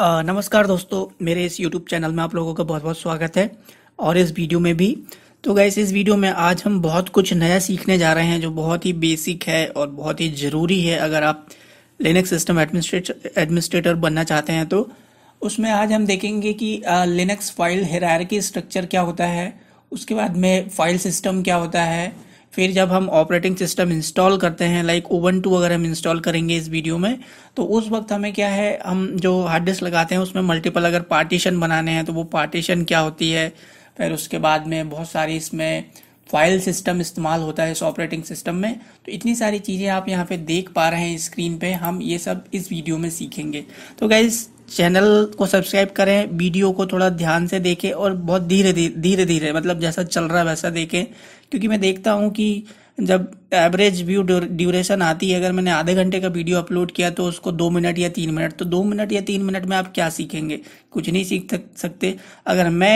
नमस्कार दोस्तों मेरे इस YouTube चैनल में आप लोगों का बहुत बहुत स्वागत है और इस वीडियो में भी तो गैस इस वीडियो में आज हम बहुत कुछ नया सीखने जा रहे हैं जो बहुत ही बेसिक है और बहुत ही ज़रूरी है अगर आप लिनक्स सिस्टम एडमिनिस्ट्रेटर बनना चाहते हैं तो उसमें आज हम देखेंगे कि लिनक्स फाइल हेरारकी स्ट्रक्चर क्या होता है उसके बाद में फाइल सिस्टम क्या होता है फिर जब हम ऑपरेटिंग सिस्टम इंस्टॉल करते हैं लाइक ओवन टू अगर हम इंस्टॉल करेंगे इस वीडियो में तो उस वक्त हमें क्या है हम जो हार्ड डिस्क लगाते हैं उसमें मल्टीपल अगर पार्टीशन बनाने हैं तो वो पार्टीशन क्या होती है फिर उसके बाद में बहुत सारी इसमें फाइल सिस्टम इस्तेमाल होता है इस ऑपरेटिंग सिस्टम में तो इतनी सारी चीज़ें आप यहाँ पे देख पा रहे हैं स्क्रीन पे हम ये सब इस वीडियो में सीखेंगे तो गाइज चैनल को सब्सक्राइब करें वीडियो को थोड़ा ध्यान से देखें और बहुत धीरे धीरे धीरे मतलब जैसा चल रहा है वैसा देखें क्योंकि मैं देखता हूँ कि जब एवरेज व्यू ड्यूरेशन आती है अगर मैंने आधे घंटे का वीडियो अपलोड किया तो उसको दो मिनट या तीन मिनट तो दो मिनट या तीन मिनट में आप क्या सीखेंगे कुछ नहीं सीख सकते अगर मैं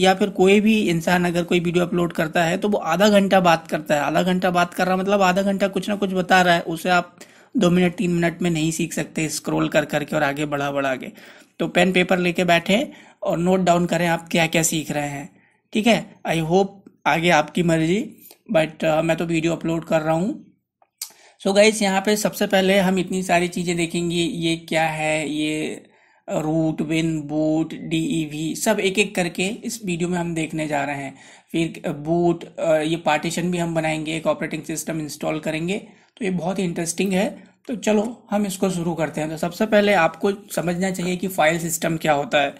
या फिर कोई भी इंसान अगर कोई वीडियो अपलोड करता है तो वो आधा घंटा बात करता है आधा घंटा बात कर रहा मतलब आधा घंटा कुछ ना कुछ बता रहा है उसे आप दो मिनट तीन मिनट में नहीं सीख सकते स्क्रोल कर करके और आगे बढ़ा बढ़ा के तो पेन पेपर लेके बैठे और नोट डाउन करें आप क्या क्या सीख रहे हैं ठीक है आई होप आगे आपकी मर्जी बट uh, मैं तो वीडियो अपलोड कर रहा हूँ सो गाइज यहाँ पे सबसे पहले हम इतनी सारी चीज़ें देखेंगे ये क्या है ये root bin boot D E V सब एक एक करके इस वीडियो में हम देखने जा रहे हैं फिर बूट uh, uh, ये पार्टीशन भी हम बनाएंगे एक ऑपरेटिंग सिस्टम इंस्टॉल करेंगे तो ये बहुत ही इंटरेस्टिंग है तो चलो हम इसको शुरू करते हैं तो सबसे पहले आपको समझना चाहिए कि फाइल सिस्टम क्या होता है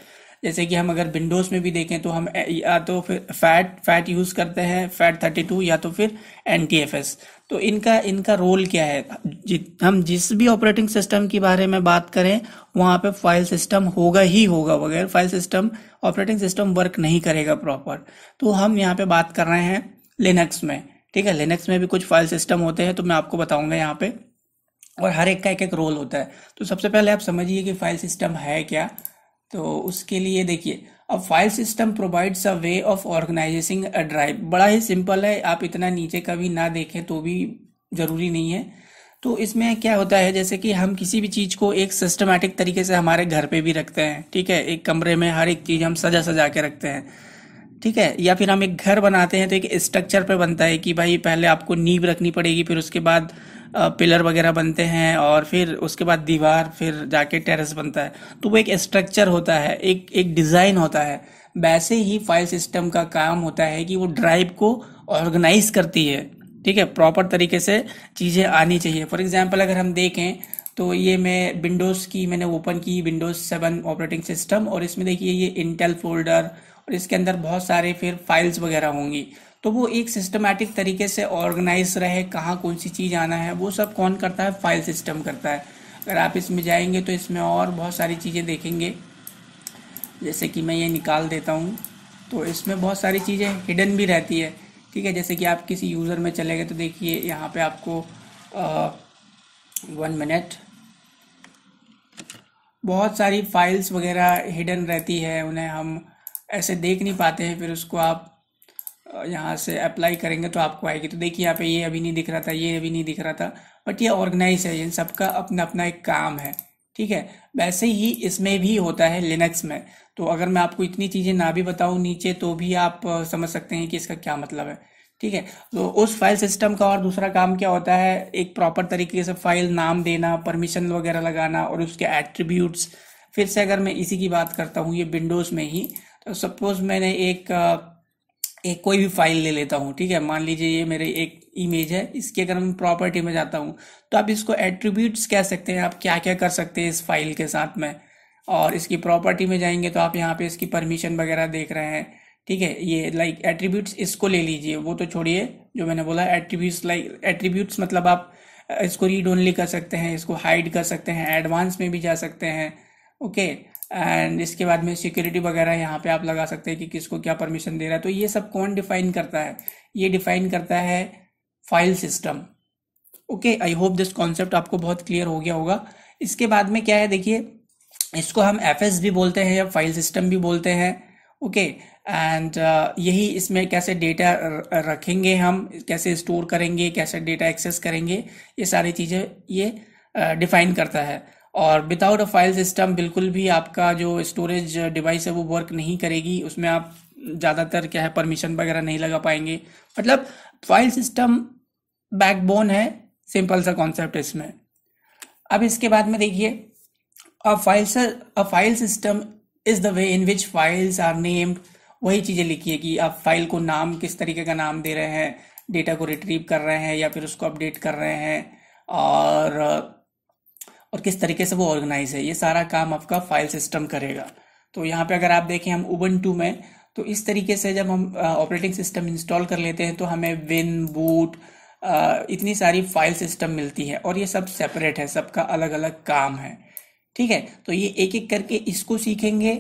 जैसे कि हम अगर विंडोज़ में भी देखें तो हम या तो फिर फैट फैट यूज़ करते हैं फैट थर्टी टू या तो फिर एन टी एफ एस तो इनका इनका रोल क्या है जि, हम जिस भी ऑपरेटिंग सिस्टम के बारे में बात करें वहाँ पे फाइल सिस्टम होगा ही होगा बगैर file system operating system work नहीं करेगा प्रॉपर तो हम यहाँ पे बात कर रहे हैं लिनक्स में ठीक है लिनक्स में भी कुछ फाइल सिस्टम होते हैं तो मैं आपको बताऊंगा यहाँ पे और हर एक का एक एक रोल होता है तो सबसे पहले आप समझिए कि फाइल सिस्टम है क्या तो उसके लिए देखिए अब file system provides a way of organising a drive बड़ा ही सिंपल है आप इतना नीचे का भी ना देखें तो भी जरूरी नहीं है तो इसमें क्या होता है जैसे कि हम किसी भी चीज़ को एक सिस्टमेटिक तरीके से हमारे घर पे भी रखते हैं ठीक है एक कमरे में हर एक चीज़ हम सजा सजा के रखते हैं ठीक है या फिर हम एक घर बनाते हैं तो एक स्ट्रक्चर पे बनता है कि भाई पहले आपको नींव रखनी पड़ेगी फिर उसके बाद पिलर वगैरह बनते हैं और फिर उसके बाद दीवार फिर जाके टेरेस बनता है तो वो एक स्ट्रक्चर होता है एक एक डिज़ाइन होता है वैसे ही फाइल सिस्टम का काम होता है कि वो ड्राइव को ऑर्गेनाइज करती है ठीक है प्रॉपर तरीके से चीज़ें आनी चाहिए फॉर एग्जाम्पल अगर हम देखें तो ये मैं विंडोज़ की मैंने ओपन की विंडोज़ सेवन ऑपरेटिंग सिस्टम और इसमें देखिए ये इंटेल फोल्डर और इसके अंदर बहुत सारे फिर फाइल्स वगैरह होंगी तो वो एक सिस्टमेटिक तरीके से ऑर्गेनाइज रहे कहाँ कौन सी चीज़ आना है वो सब कौन करता है फाइल सिस्टम करता है अगर आप इसमें जाएंगे तो इसमें और बहुत सारी चीज़ें देखेंगे जैसे कि मैं ये निकाल देता हूँ तो इसमें बहुत सारी चीज़ें हिडन भी रहती है ठीक है जैसे कि आप किसी यूज़र में चले गए तो देखिए यहाँ पे आपको आ, वन मिनट बहुत सारी फाइल्स वगैरह हिडन रहती है उन्हें हम ऐसे देख नहीं पाते हैं फिर उसको आप यहाँ से अप्लाई करेंगे तो आपको आएगी तो देखिए यहाँ पे ये अभी नहीं दिख रहा था ये अभी नहीं दिख रहा था बट ये ऑर्गेनाइज है इन सबका अपना अपना एक काम है ठीक है वैसे ही इसमें भी होता है लिनक्स में तो अगर मैं आपको इतनी चीज़ें ना भी बताऊँ नीचे तो भी आप समझ सकते हैं कि इसका क्या मतलब है ठीक है तो उस फाइल सिस्टम का और दूसरा काम क्या होता है एक प्रॉपर तरीके से फाइल नाम देना परमिशन वगैरह लगाना और उसके एट्रीब्यूट्स फिर से अगर मैं इसी की बात करता हूँ ये विंडोज़ में ही तो सपोज मैंने एक एक कोई भी फाइल ले लेता हूँ ठीक है मान लीजिए ये मेरे एक इमेज है इसकी अगर मैं प्रॉपर्टी में जाता हूँ तो आप इसको एट्रीब्यूट्स कह सकते हैं आप क्या क्या कर सकते हैं इस फाइल के साथ में और इसकी प्रॉपर्टी में जाएंगे तो आप यहाँ पे इसकी परमिशन वगैरह देख रहे हैं ठीक है ये लाइक like, एट्रीब्यूट्स इसको ले लीजिए वो तो छोड़िए जो मैंने बोला एट्रीब्यूट्स लाइक एट्रीब्यूट्स मतलब आप इसको रीड ओनली कर सकते हैं इसको हाइड कर सकते हैं एडवांस में भी जा सकते हैं ओके okay? एंड इसके बाद में सिक्योरिटी वगैरह यहाँ पे आप लगा सकते हैं कि किसको क्या परमिशन दे रहा है तो ये सब कौन डिफाइन करता है ये डिफाइन करता है file system okay I hope this concept आपको बहुत क्लियर हो गया होगा इसके बाद में क्या है देखिए इसको हम एफ भी बोलते हैं या फाइल सिस्टम भी बोलते हैं ओके एंड uh, यही इसमें कैसे डेटा रखेंगे हम कैसे स्टोर करेंगे कैसे डेटा एक्सेस करेंगे ये सारी चीज़ें ये डिफाइन uh, करता है और विदाउट अ फाइल सिस्टम बिल्कुल भी आपका जो स्टोरेज डिवाइस है वो वर्क नहीं करेगी उसमें आप ज़्यादातर क्या है परमिशन वगैरह नहीं लगा पाएंगे मतलब फाइल सिस्टम बैकबोन है सिंपल सा कॉन्सेप्ट है इसमें अब इसके बाद में देखिए a file a file system is the way in which files are named वही चीज़ें लिखी है कि आप फाइल को नाम किस तरीके का नाम दे रहे हैं डेटा को रिट्रीव कर रहे हैं या फिर उसको अपडेट कर रहे हैं और और किस तरीके से वो ऑर्गेनाइज है ये सारा काम आपका फाइल सिस्टम करेगा तो यहाँ पे अगर आप देखें हम उबन टू में तो इस तरीके से जब हम ऑपरेटिंग सिस्टम इंस्टॉल कर लेते हैं तो हमें विन बूट इतनी सारी फाइल सिस्टम मिलती है और ये सब सेपरेट है सबका अलग अलग काम है ठीक है तो ये एक एक करके इसको सीखेंगे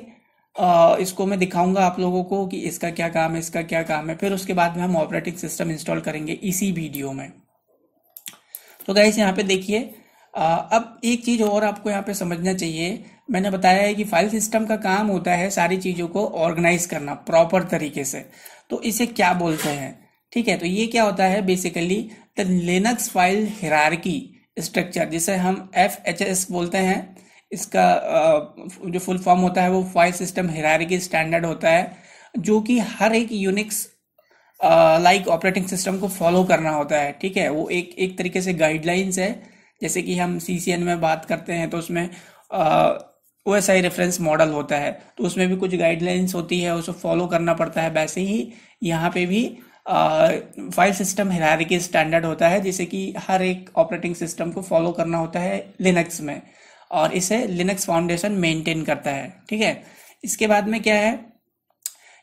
आ, इसको मैं दिखाऊंगा आप लोगों को कि इसका क्या काम है इसका क्या काम है फिर उसके बाद में हम ऑपरेटिंग सिस्टम इंस्टॉल करेंगे इसी वीडियो में तो गाइस यहाँ पे देखिए अब एक चीज और आपको यहाँ पे समझना चाहिए मैंने बताया है कि फाइल सिस्टम का काम होता है सारी चीजों को ऑर्गेनाइज करना प्रॉपर तरीके से तो इसे क्या बोलते हैं ठीक है तो ये क्या होता है basically the Linux file hierarchy structure जिसे हम एफ एच एस बोलते हैं इसका जो फुल फॉर्म होता है वो फाइल सिस्टम हिरारकी स्टैंडर्ड होता है जो कि हर एक यूनिक्स लाइक ऑपरेटिंग सिस्टम को फॉलो करना होता है ठीक है वो एक एक तरीके से गाइडलाइंस है जैसे कि हम सी में बात करते हैं तो उसमें O S I reference model होता है तो उसमें भी कुछ गाइडलाइंस होती है उसे फॉलो करना पड़ता है वैसे ही यहाँ पे भी फाइल सिस्टम हिरारिकी स्टैंडर्ड होता है जिसे कि हर एक ऑपरेटिंग सिस्टम को फॉलो करना होता है लिनक्स में और इसे लिनक्स फाउंडेशन मेंटेन करता है ठीक है इसके बाद में क्या है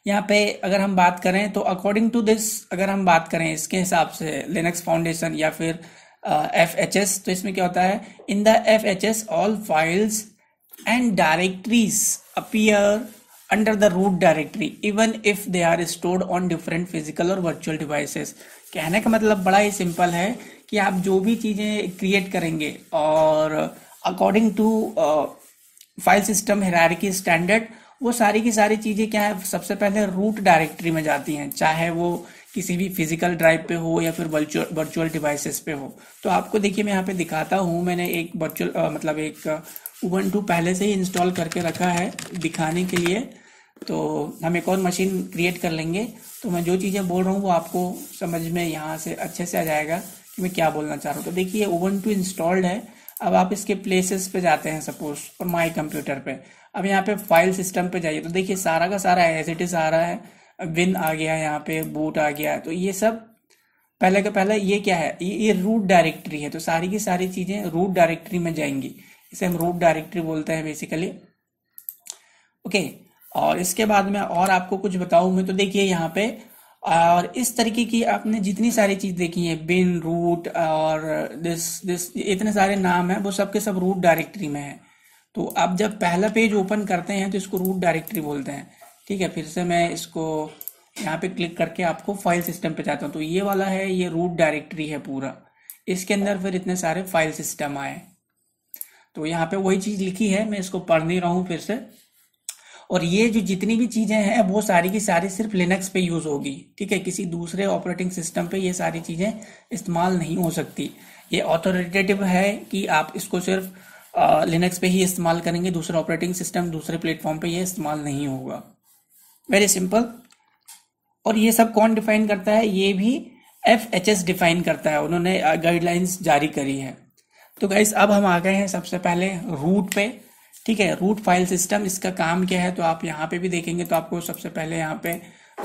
यहाँ पे अगर हम बात करें तो अकॉर्डिंग टू दिस अगर हम बात करें इसके हिसाब से लिनक्स फाउंडेशन या फिर एफ एच एस तो इसमें क्या होता है in the F H S all files and directories appear under the root directory even if they are stored on different physical और वर्चुअल डिवाइसेस कहने का मतलब बड़ा ही सिंपल है कि आप जो भी चीज़ें क्रिएट करेंगे और according to file system hierarchy standard वो सारी की सारी चीज़ें क्या है सबसे पहले रूट डायरेक्टरी में जाती हैं चाहे वो किसी भी फिजिकल ड्राइव पे हो या फिर वर्चुअल वर्चुअल डिवाइसेस पे हो तो आपको देखिए मैं यहाँ पे दिखाता हूँ मैंने एक वर्चुअल मतलब एक वन टू पहले से ही इंस्टॉल करके रखा है दिखाने के लिए तो हम एक और मशीन क्रिएट कर लेंगे तो मैं जो चीज़ें बोल रहा हूँ वो आपको समझ में यहाँ से अच्छे से आ जाएगा कि मैं क्या बोलना चाह रहा हूँ तो देखिए ओवन टू इंस्टॉल्ड है अब आप इसके प्लेसेस पे जाते हैं सपोज और माई कंप्यूटर पे अब यहाँ पे फाइल सिस्टम पे जाइए तो देखिए सारा का सारा एज इट इज़ आ रहा है विन आ गया यहाँ पे बूट आ गया तो ये सब पहले का पहला ये क्या है ये, ये रूट डायरेक्टरी है तो सारी की सारी चीजें रूट डायरेक्टरी में जाएंगी इसे हम रूट डायरेक्टरी बोलते हैं बेसिकली ओके और इसके बाद में और आपको कुछ बताऊं मैं तो देखिए यहाँ पे और इस तरीके की आपने जितनी सारी चीज देखी है बिन रूट और दिस दिस इतने सारे नाम है वो सबके सब रूट डायरेक्टरी में है तो आप जब पहला पेज ओपन करते हैं तो इसको रूट डायरेक्टरी बोलते हैं ठीक है फिर से मैं इसको यहाँ पे क्लिक करके आपको फाइल सिस्टम पे जाता हूँ तो ये वाला है ये रूट डायरेक्टरी है पूरा इसके अंदर फिर इतने सारे फाइल सिस्टम आए तो यहाँ पे वही चीज़ लिखी है मैं इसको पढ़ नहीं रहा हूँ फिर से और ये जो जितनी भी चीज़ें हैं वो सारी की सारी सिर्फ लिनक्स पे यूज़ होगी ठीक है किसी दूसरे ऑपरेटिंग सिस्टम पे ये सारी चीज़ें इस्तेमाल नहीं हो सकती ये ऑथोरिटेटिव है कि आप इसको सिर्फ लिनक्स पे ही इस्तेमाल करेंगे दूसरे ऑपरेटिंग सिस्टम दूसरे प्लेटफॉर्म पे ये इस्तेमाल नहीं होगा वेरी सिंपल और ये सब कौन डिफाइन करता है ये भी एफ एच एस डिफाइन करता है उन्होंने गाइडलाइंस जारी करी है तो गाइस अब हम आ गए हैं सबसे पहले रूट पे ठीक है रूट फाइल सिस्टम इसका काम क्या है तो आप यहाँ पे भी देखेंगे तो आपको सबसे पहले यहाँ पे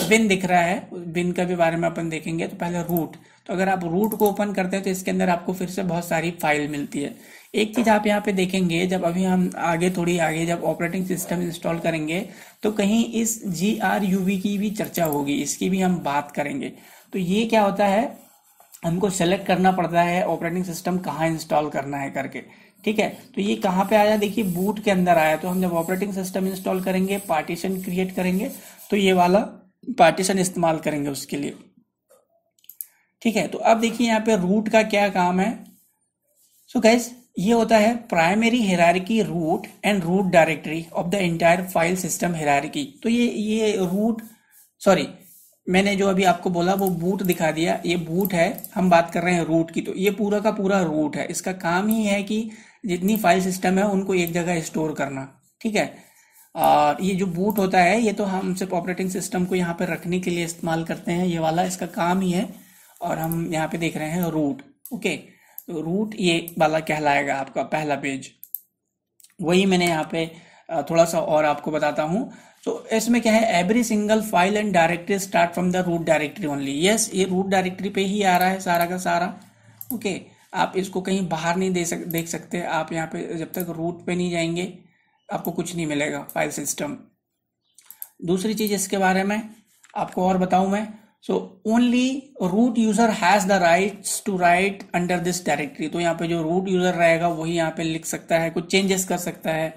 बिन दिख रहा है बिन का भी बारे में अपन देखेंगे तो पहले रूट तो अगर आप रूट को ओपन करते हैं तो इसके अंदर आपको फिर से बहुत सारी फाइल मिलती है एक चीज आप यहाँ पे देखेंगे जब अभी हम आगे थोड़ी आगे जब ऑपरेटिंग सिस्टम इंस्टॉल करेंगे तो कहीं इस जी आर यूवी की भी चर्चा होगी इसकी भी हम बात करेंगे तो ये क्या होता है हमको सेलेक्ट करना पड़ता है ऑपरेटिंग सिस्टम कहाँ इंस्टॉल करना है करके ठीक है तो ये कहाँ पे आया देखिए बूट के अंदर आया तो हम जब ऑपरेटिंग सिस्टम इंस्टॉल करेंगे पार्टीशन क्रिएट करेंगे तो ये वाला पार्टीशन इस्तेमाल करेंगे उसके लिए ठीक है तो अब देखिए यहाँ पे रूट का क्या काम है सो so गैस ये होता है primary hierarchy root and root directory of the entire file system hierarchy तो ये ये रूट सॉरी मैंने जो अभी आपको बोला वो बूट दिखा दिया ये बूट है हम बात कर रहे हैं रूट की तो ये पूरा का पूरा रूट है इसका काम ही है कि जितनी फाइल सिस्टम है उनको एक जगह स्टोर करना ठीक है और ये जो बूट होता है ये तो हम सिर्फ ऑपरेटिंग सिस्टम को यहाँ पे रखने के लिए इस्तेमाल करते हैं ये वाला इसका काम ही है और हम यहाँ पे देख रहे हैं रूट ओके okay. तो रूट ये वाला कहलाएगा आपका पहला पेज वही मैंने यहाँ पे थोड़ा सा और आपको बताता हूँ तो इसमें क्या है every single file and directory start from the root directory only yes ये रूट डायरेक्टरी पे ही आ रहा है सारा का सारा ओके okay, आप इसको कहीं बाहर नहीं दे सक देख सकते आप यहाँ पे जब तक रूट पे नहीं जाएंगे आपको कुछ नहीं मिलेगा फाइल सिस्टम दूसरी चीज़ इसके बारे में आपको और बताऊं मैं so only root user has the right to write under this directory तो यहाँ पे जो रूट यूजर रहेगा वही यहाँ पे लिख सकता है कुछ चेंजेस कर सकता है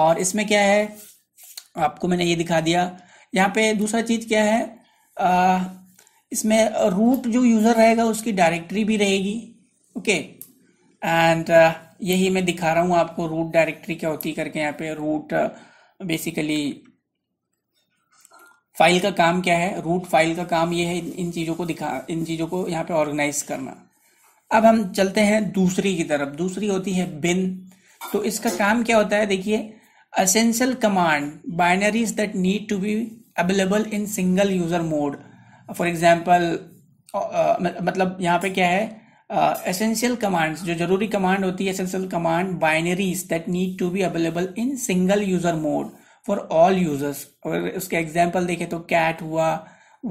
और इसमें क्या है आपको मैंने ये दिखा दिया यहाँ पे दूसरा चीज क्या है आ, इसमें रूट जो यूजर रहेगा उसकी डायरेक्टरी भी रहेगी ओके एंड यही मैं दिखा रहा हूँ आपको रूट डायरेक्टरी क्या होती करके यहाँ पे रूट बेसिकली फाइल का काम क्या है रूट फाइल का काम ये है इन चीज़ों को दिखा इन चीज़ों को यहाँ पे ऑर्गेनाइज करना अब हम चलते हैं दूसरी की तरफ दूसरी होती है बिन तो इसका काम क्या होता है देखिए essential command binaries that need to be available in single user mode for example मतलब यहाँ पे क्या है असेंशियल uh, कमांड्स जो जरूरी कमांड होती है essential command binaries that need to be available in single user mode for all users अगर उसके एग्जाम्पल देखें तो कैट हुआ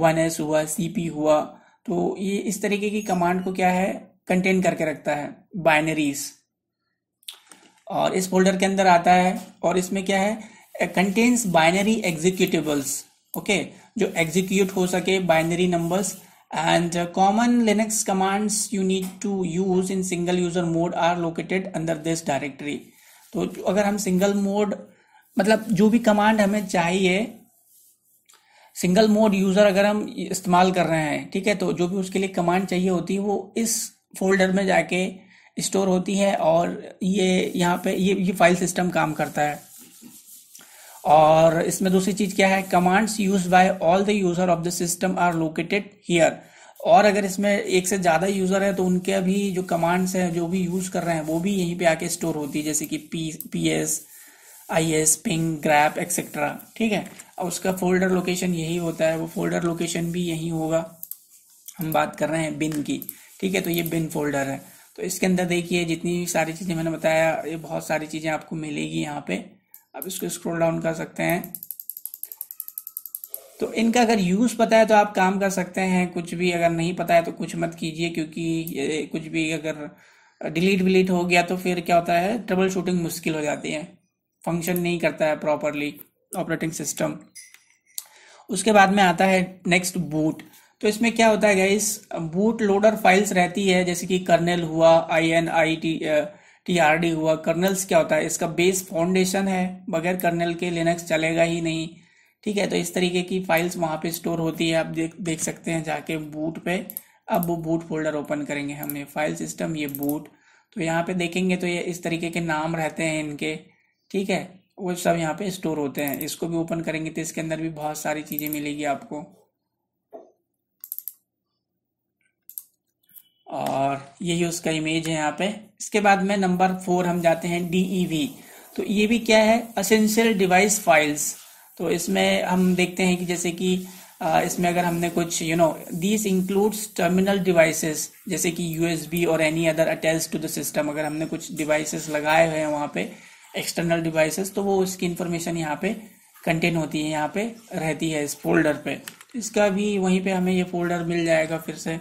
वन एस हुआ सीपी हुआ तो ये इस तरीके की कमांड को क्या है कंटेन करके रखता है बाइनरीज और इस फोल्डर के अंदर आता है और इसमें क्या है कंटेन्स बाइनरी एग्जीक्यूटिबल्स ओके जो एग्जीक्यूट हो सके binary numbers and common Linux commands you need to use in single user mode are located under this directory तो अगर हम सिंगल मोड मतलब जो भी कमांड हमें चाहिए सिंगल मोड यूजर अगर हम इस्तेमाल कर रहे हैं ठीक है तो जो भी उसके लिए कमांड चाहिए होती है वो इस फोल्डर में जाके स्टोर होती है और ये यहाँ पे ये ये फाइल सिस्टम काम करता है और इसमें दूसरी चीज क्या है commands use by all the user of the system are located here और अगर इसमें एक से ज्यादा यूजर है तो उनके भी जो कमांड्स हैं जो भी यूज कर रहे हैं वो भी यहीं पे आके स्टोर होती है जैसे कि P P S I S ping grep etcetera ठीक है और उसका फोल्डर लोकेशन यही होता है वो फोल्डर लोकेशन भी यही होगा हम बात कर रहे हैं बिन की ठीक है तो ये बिन फोल्डर है तो इसके अंदर देखिए जितनी सारी चीज़ें मैंने बताया ये बहुत सारी चीज़ें आपको मिलेगी यहाँ पे आप इसको स्क्रॉल डाउन कर सकते हैं तो इनका अगर यूज़ पता है तो आप काम कर सकते हैं कुछ भी अगर नहीं पता है तो कुछ मत कीजिए क्योंकि कुछ भी अगर डिलीट विलीट हो गया तो फिर क्या होता है ट्रबल शूटिंग मुश्किल हो जाती है फंक्शन नहीं करता है प्रॉपरली ऑपरेटिंग सिस्टम उसके बाद में आता है नेक्स्ट बूट तो इसमें क्या होता है गाइस बूट लोडर फाइल्स रहती है जैसे कि कर्नल हुआ I N I T T R D हुआ कर्नल्स क्या होता है इसका बेस फाउंडेशन है बगैर कर्नल के लिनक्स चलेगा ही नहीं ठीक है तो इस तरीके की फाइल्स वहां पे स्टोर होती है आप देख देख सकते हैं जाके बूट पे अब वो बूट फोल्डर ओपन करेंगे हम ये फाइल सिस्टम ये बूट तो यहाँ पे देखेंगे तो ये इस तरीके के नाम रहते हैं इनके ठीक है वो सब यहाँ पे स्टोर होते हैं इसको भी ओपन करेंगे तो इसके अंदर भी बहुत सारी चीज़ें मिलेगी आपको और यही उसका इमेज है यहाँ पे इसके बाद में नंबर फोर हम जाते हैं डीईवी e तो ये भी क्या है असेंशियल डिवाइस फाइल्स तो इसमें हम देखते हैं कि जैसे कि इसमें अगर हमने कुछ you know this includes terminal devices जैसे कि यूएसबी और any other attach to the system अगर हमने कुछ डिवाइसेस लगाए हुए हैं वहां पे एक्सटर्नल डिवाइसेस तो वो उसकी इन्फॉर्मेशन यहाँ पे कंटेन होती है यहाँ पे रहती है इस फोल्डर पे इसका भी वहीं पे हमें ये फोल्डर मिल जाएगा फिर से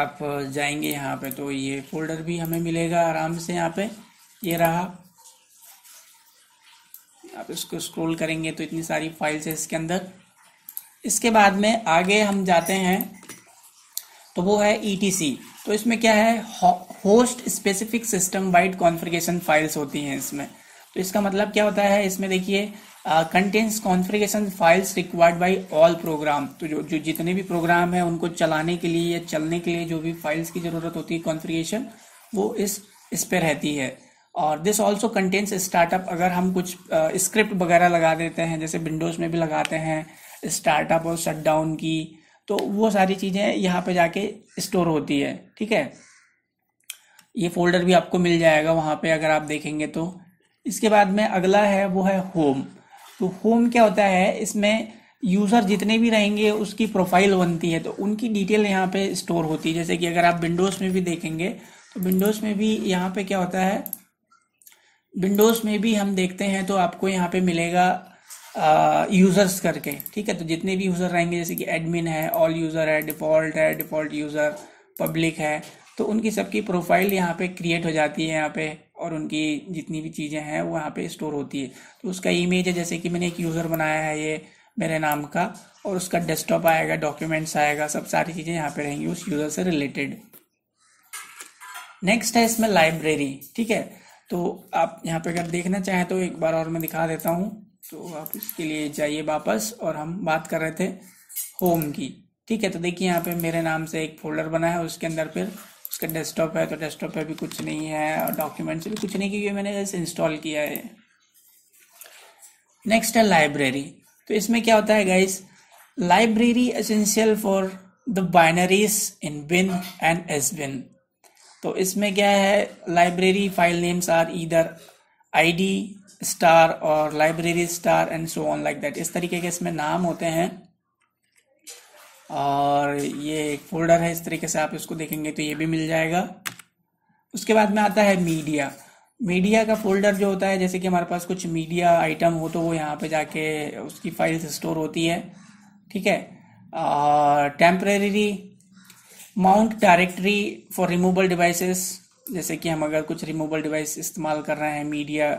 आप जाएंगे यहाँ पे तो ये फोल्डर भी हमें मिलेगा आराम से यहाँ पे ये रहा आप इसको स्क्रॉल करेंगे तो इतनी सारी फाइल्स है इसके अंदर इसके बाद में आगे हम जाते हैं तो वो है ई टी सी तो इसमें क्या है host specific system wide configuration files होती हैं इसमें तो इसका मतलब क्या होता है इसमें देखिए contents configuration files required by all program तो जो जो जितने भी प्रोग्राम है उनको चलाने के लिए या चलने के लिए जो भी फाइल्स की ज़रूरत होती है कॉन्फ़िगरेशन वो इस इस पर रहती है और दिस ऑल्सो कंटेंट्स स्टार्टअप अगर हम कुछ स्क्रिप्ट uh, वगैरह लगा देते हैं जैसे विंडोज़ में भी लगाते हैं स्टार्टअप और शटडाउन की तो वो सारी चीज़ें यहाँ पे जाके स्टोर होती है ठीक है ये फोल्डर भी आपको मिल जाएगा वहाँ पे अगर आप देखेंगे तो इसके बाद में अगला है वो है होम तो होम क्या होता है इसमें यूज़र जितने भी रहेंगे उसकी प्रोफाइल बनती है तो उनकी डिटेल यहाँ पे स्टोर होती है जैसे कि अगर आप विंडोज़ में भी देखेंगे तो विंडोज़ में भी यहाँ पे क्या होता है विंडोज़ में भी हम देखते हैं तो आपको यहाँ पे मिलेगा यूज़र्स करके ठीक है तो जितने भी यूज़र रहेंगे जैसे कि एडमिन है ऑल यूज़र है डिफ़ॉल्ट है डिफ़ॉल्ट यूज़र पब्लिक है तो उनकी सबकी प्रोफाइल यहाँ पे क्रिएट हो जाती है यहाँ पे और उनकी जितनी भी चीज़ें हैं वो यहाँ पे स्टोर होती है तो उसका इमेज है जैसे कि मैंने एक यूज़र बनाया है ये मेरे नाम का और उसका डेस्कटॉप आएगा डॉक्यूमेंट्स आएगा सब सारी चीज़ें यहाँ पे रहेंगी उस यूज़र से रिलेटेड नेक्स्ट है इसमें लाइब्रेरी ठीक है तो आप यहाँ पे अगर देखना चाहें तो एक बार और मैं दिखा देता हूँ तो आप इसके लिए जाइए वापस और हम बात कर रहे थे होम की ठीक है तो देखिए यहाँ पे मेरे नाम से एक फोल्डर बना है उसके अंदर फिर उसका डेस्कटॉप है तो डेस्कटॉप पे भी कुछ नहीं है और डॉक्यूमेंट्स भी कुछ नहीं क्योंकि मैंने जैसे इंस्टॉल किया है नेक्स्ट है लाइब्रेरी तो इसमें क्या होता है guys library essential for the binaries in bin and S bin तो इसमें क्या है लाइब्रेरी फाइल नेम्स आर इधर आई डी स्टार और library star and so on like that इस तरीके के इसमें नाम होते हैं और ये एक फोल्डर है इस तरीके से आप इसको देखेंगे तो ये भी मिल जाएगा उसके बाद में आता है मीडिया मीडिया का फोल्डर जो होता है जैसे कि हमारे पास कुछ मीडिया आइटम हो तो वो यहाँ पे जाके उसकी फाइल्स स्टोर होती है ठीक है और temporary mount directory for removal devices जैसे कि हम अगर कुछ रिमूवल डिवाइस इस्तेमाल कर रहे हैं media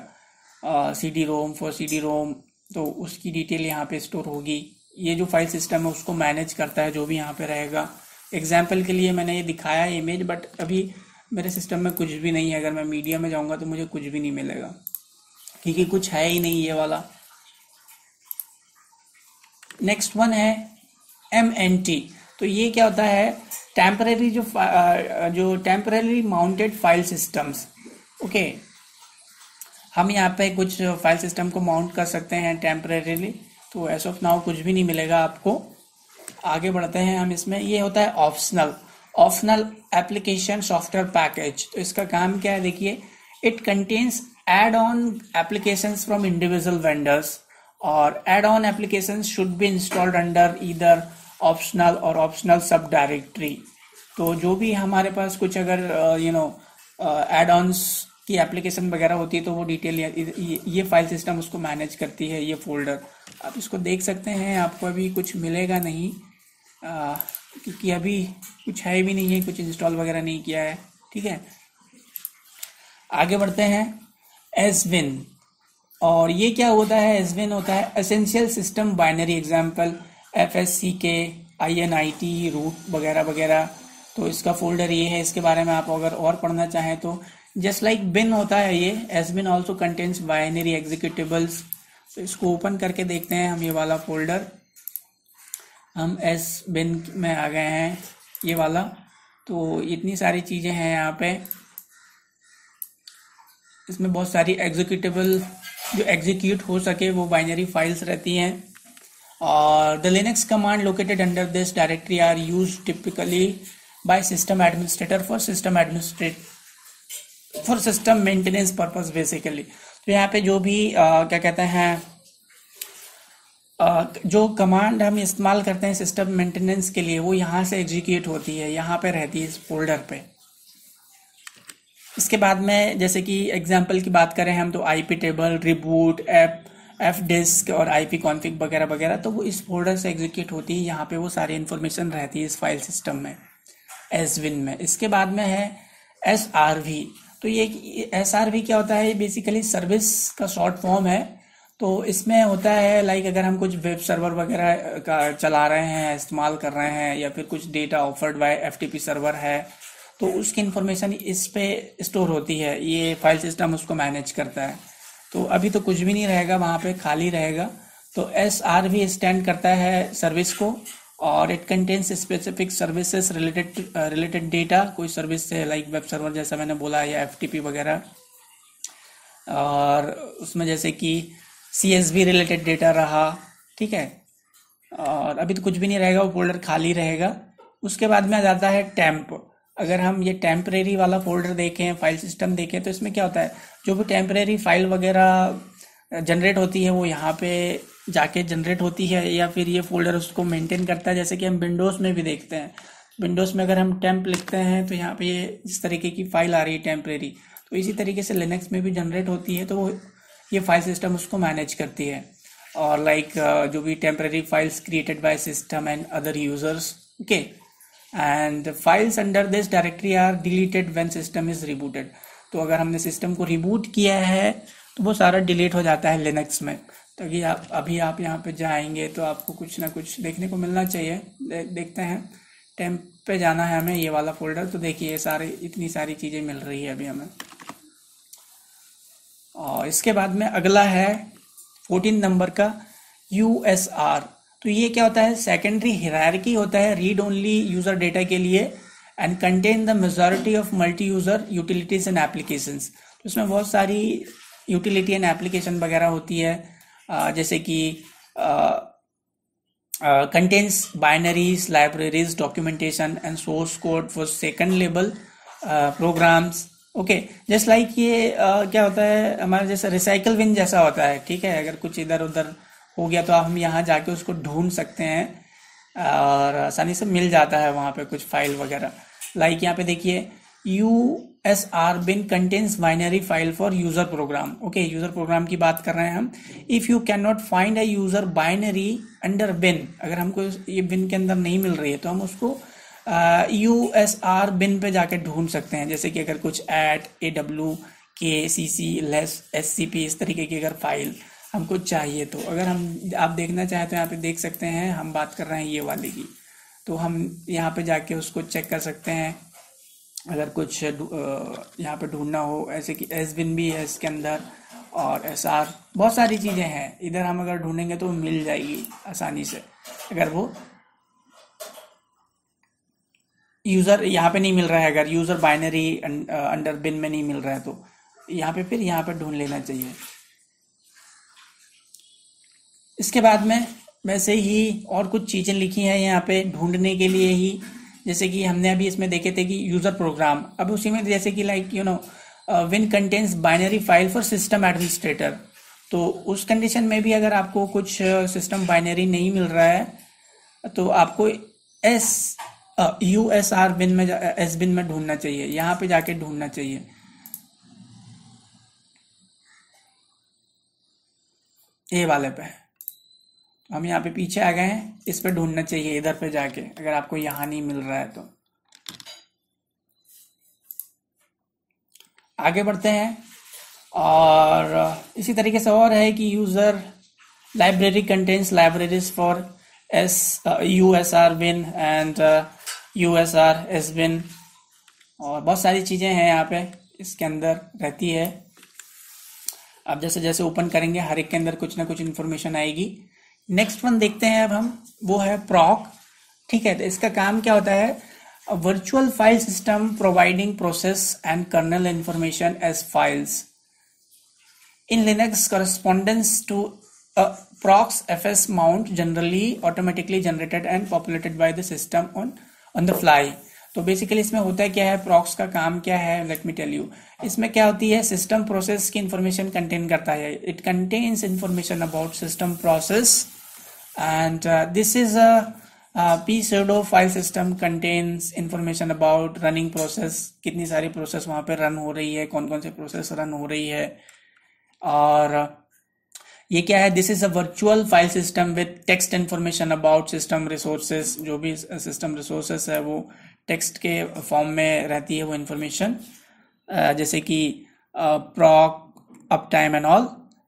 C D ROM for C D ROM तो उसकी डिटेल यहाँ पे स्टोर होगी ये जो फाइल सिस्टम है उसको मैनेज करता है जो भी यहाँ पे रहेगा एग्जाम्पल के लिए मैंने ये दिखाया इमेज बट अभी मेरे सिस्टम में कुछ भी नहीं है अगर मैं मीडिया में जाऊँगा तो मुझे कुछ भी नहीं मिलेगा क्योंकि कुछ है ही नहीं ये वाला नेक्स्ट वन है एम एन टी तो ये क्या होता है टेम्परेरी जो जो temporary mounted file systems okay हम यहाँ पे कुछ फाइल सिस्टम को माउंट कर सकते हैं टेम्परेली तो एस ऑफ नाउ कुछ भी नहीं मिलेगा आपको आगे बढ़ते हैं हम इसमें ये होता है optional optional application software package तो इसका काम क्या है देखिए it contains add on application from individual vendors और add on application should be installed under इधर ऑप्शनल और ऑप्शनल सब डायरेक्टरी तो जो भी हमारे पास कुछ अगर यू नो एड ऑन की एप्लीकेशन वगैरह होती है तो वो डिटेल ये फाइल सिस्टम उसको मैनेज करती है ये फोल्डर आप इसको देख सकते हैं आपको अभी कुछ मिलेगा नहीं आ, क्योंकि अभी कुछ है भी नहीं है कुछ इंस्टॉल वगैरह नहीं किया है ठीक है आगे बढ़ते हैं एसविन और ये क्या होता है एसविन होता है essential system binary example F S C K I N I T root वगैरह वगैरह तो इसका फोल्डर ये है इसके बारे में आप अगर और पढ़ना चाहें तो जस्ट लाइक बिन होता है ये S bin also contents binary executables तो इसको ओपन करके देखते हैं हम ये वाला फोल्डर हम एस बिन में आ गए हैं ये वाला तो इतनी सारी चीज़ें हैं यहाँ पे इसमें बहुत सारी एग्जीक्यूटिबल जो एग्जीक्यूट हो सके वो बाइनरी फाइल्स रहती हैं और the Linux command located under this directory are use typically by system administrator for system administrate for system maintenance purpose basically तो यहाँ पे जो भी आ, क्या कहते हैं जो कमांड हम इस्तेमाल करते हैं सिस्टम मेंटेनेंस के लिए वो यहाँ से एग्जीक्यूट होती है यहाँ पे रहती है इस फोल्डर पे इसके बाद में जैसे कि एग्जांपल की बात करें हम तो आईपी टेबल रिबूट एप एफ डिस्क और आईपी पी कॉन्फिक वगैरह वगैरह तो वो इस फोल्डर से एग्जीक्यूट होती है यहाँ पे वो सारी इन्फॉर्मेशन रहती है इस फाइल सिस्टम में एस विन में इसके बाद में है एस आर वी तो ये एस आर वी क्या होता है बेसिकली सर्विस का शॉर्ट फॉर्म है तो इसमें होता है लाइक अगर हम कुछ वेब सर्वर वगैरह का चला रहे हैं इस्तेमाल कर रहे हैं या फिर कुछ data offered by FTP server है तो उसकी इन्फॉर्मेशन इस पे स्टोर होती है ये फाइल सिस्टम उसको मैनेज करता है तो अभी तो कुछ भी नहीं रहेगा वहाँ पे खाली रहेगा तो एस आर वी स्टैंड करता है सर्विस को और it contains specific services related related data कोई सर्विस से लाइक वेब सर्वर जैसा मैंने बोला या एफ वगैरह और उसमें जैसे कि C S B related data रहा ठीक है और अभी तो कुछ भी नहीं रहेगा वो फोल्डर खाली रहेगा उसके बाद में आ जाता है टैम्प अगर हम ये टेम्परेरी वाला फोल्डर देखें फाइल सिस्टम देखें तो इसमें क्या होता है जो भी टेम्परेरी फाइल वगैरह जनरेट होती है वो यहाँ पे जाके जनरेट होती है या फिर ये फोल्डर उसको मेंटेन करता है जैसे कि हम विंडोज़ में भी देखते हैं विंडोज़ में अगर हम टेम्प लिखते हैं तो यहाँ पे ये इस तरीके की फ़ाइल आ रही है टेम्परेरी तो इसी तरीके से लिनक्स में भी जनरेट होती है तो वो ये फाइल सिस्टम उसको मैनेज करती है और लाइक जो भी temporary files created by system and other users okay and files under this directory are deleted when system is rebooted तो अगर हमने सिस्टम को रिबूट किया है तो वो सारा डिलीट हो जाता है लिनक्स में ताकि आप अभी आप यहाँ पे जाएंगे तो आपको कुछ ना कुछ देखने को मिलना चाहिए दे, देखते हैं टेम्प पे जाना है हमें ये वाला फोल्डर तो देखिए सारे इतनी सारी चीज़ें मिल रही है अभी हमें और इसके बाद में अगला है फोर्टीन नंबर का यू एस आर तो ये क्या होता है सेकेंडरी हिरारकी होता है रीड ओनली यूज़र डेटा के लिए and contain the majority of multi user utilities and applications इसमें बहुत सारी यूटिलिटी एंड एप्लीकेशन वगैरह होती है जैसे कि contents binaries libraries documentation and source code for second level programs okay just like ये uh, क्या होता है हमारा जैसे रिसाइकल विन जैसा होता है ठीक है अगर कुछ इधर उधर हो गया तो हम यहाँ जाके उसको ढूंढ सकते हैं और आसानी से मिल जाता है वहाँ पे कुछ फाइल वगैरह लाइक यहाँ पे देखिए U S R bin contains binary file for user program okay user program की बात कर रहे हैं हम if you can not find a user binary under bin अगर हमको ये बिन के अंदर नहीं मिल रही है तो हम उसको यू एस आर बिन पे जाके ढूंढ सकते हैं जैसे कि अगर कुछ eight A W K C C less S C P इस तरीके की अगर फाइल हमको चाहिए तो अगर हम आप देखना चाहें तो यहाँ पे देख सकते हैं हम बात कर रहे हैं ये वाले की तो हम यहाँ पे जाके उसको चेक कर सकते हैं अगर कुछ यहाँ पे ढूंढना हो ऐसे कि एस बिन भी है इसके अंदर और एस आर बहुत सारी चीज़ें हैं इधर हम अगर ढूंढेंगे तो मिल जाएगी आसानी से अगर वो यूज़र यहाँ पे नहीं मिल रहा है अगर यूज़र बाइनरी अंडर बिन में नहीं मिल रहा है तो यहाँ पे फिर यहाँ पे ढूंढ लेना चाहिए इसके बाद में वैसे ही और कुछ चीज़ें लिखी हैं यहाँ पे ढूंढने के लिए ही जैसे कि हमने अभी इसमें देखे थे कि यूजर प्रोग्राम अब उसी में जैसे कि like you know bin contains binary file for system administrator तो उस कंडीशन में भी अगर आपको कुछ सिस्टम uh, बाइनरी नहीं मिल रहा है तो आपको S U S R bin में एस बिन uh, में ढूंढना चाहिए यहाँ पे जाके ढूंढना चाहिए ये वाले पे है हम यहाँ पे पीछे आ गए हैं इस पर ढूंढना चाहिए इधर पे जाके अगर आपको यहाँ नहीं मिल रहा है तो आगे बढ़ते हैं और इसी तरीके से और है कि user library contains libraries for S U S R bin and U S R S bin और बहुत सारी चीज़ें हैं यहाँ पे इसके अंदर रहती है आप जैसे जैसे ओपन करेंगे हर एक के अंदर कुछ ना कुछ इन्फॉर्मेशन आएगी नेक्स्ट वन देखते हैं अब हम वो है प्रॉक ठीक है तो इसका काम क्या होता है virtual file system providing process and kernel information as files in Linux corresponds to procs F S mount generally automatically generated and populated by the system on on the fly तो बेसिकली इसमें होता है क्या है प्रॉक्स का काम क्या है लेट मी टेल यू इसमें क्या होती है सिस्टम प्रोसेस की इंफॉर्मेशन कंटेन करता है it contains information about system process and uh, this is a, a uh, p pseudo file system contains information about running process कितनी सारी process वहाँ pe run हो रही है कौन कौन से process run हो रही है और uh, ये क्या है this is a virtual file system with text information about system resources जो भी सिस्टम uh, रिसोर्सेज है वो टेक्स्ट के फॉर्म में रहती है वो इन्फॉर्मेशन जैसे कि proc uptime and all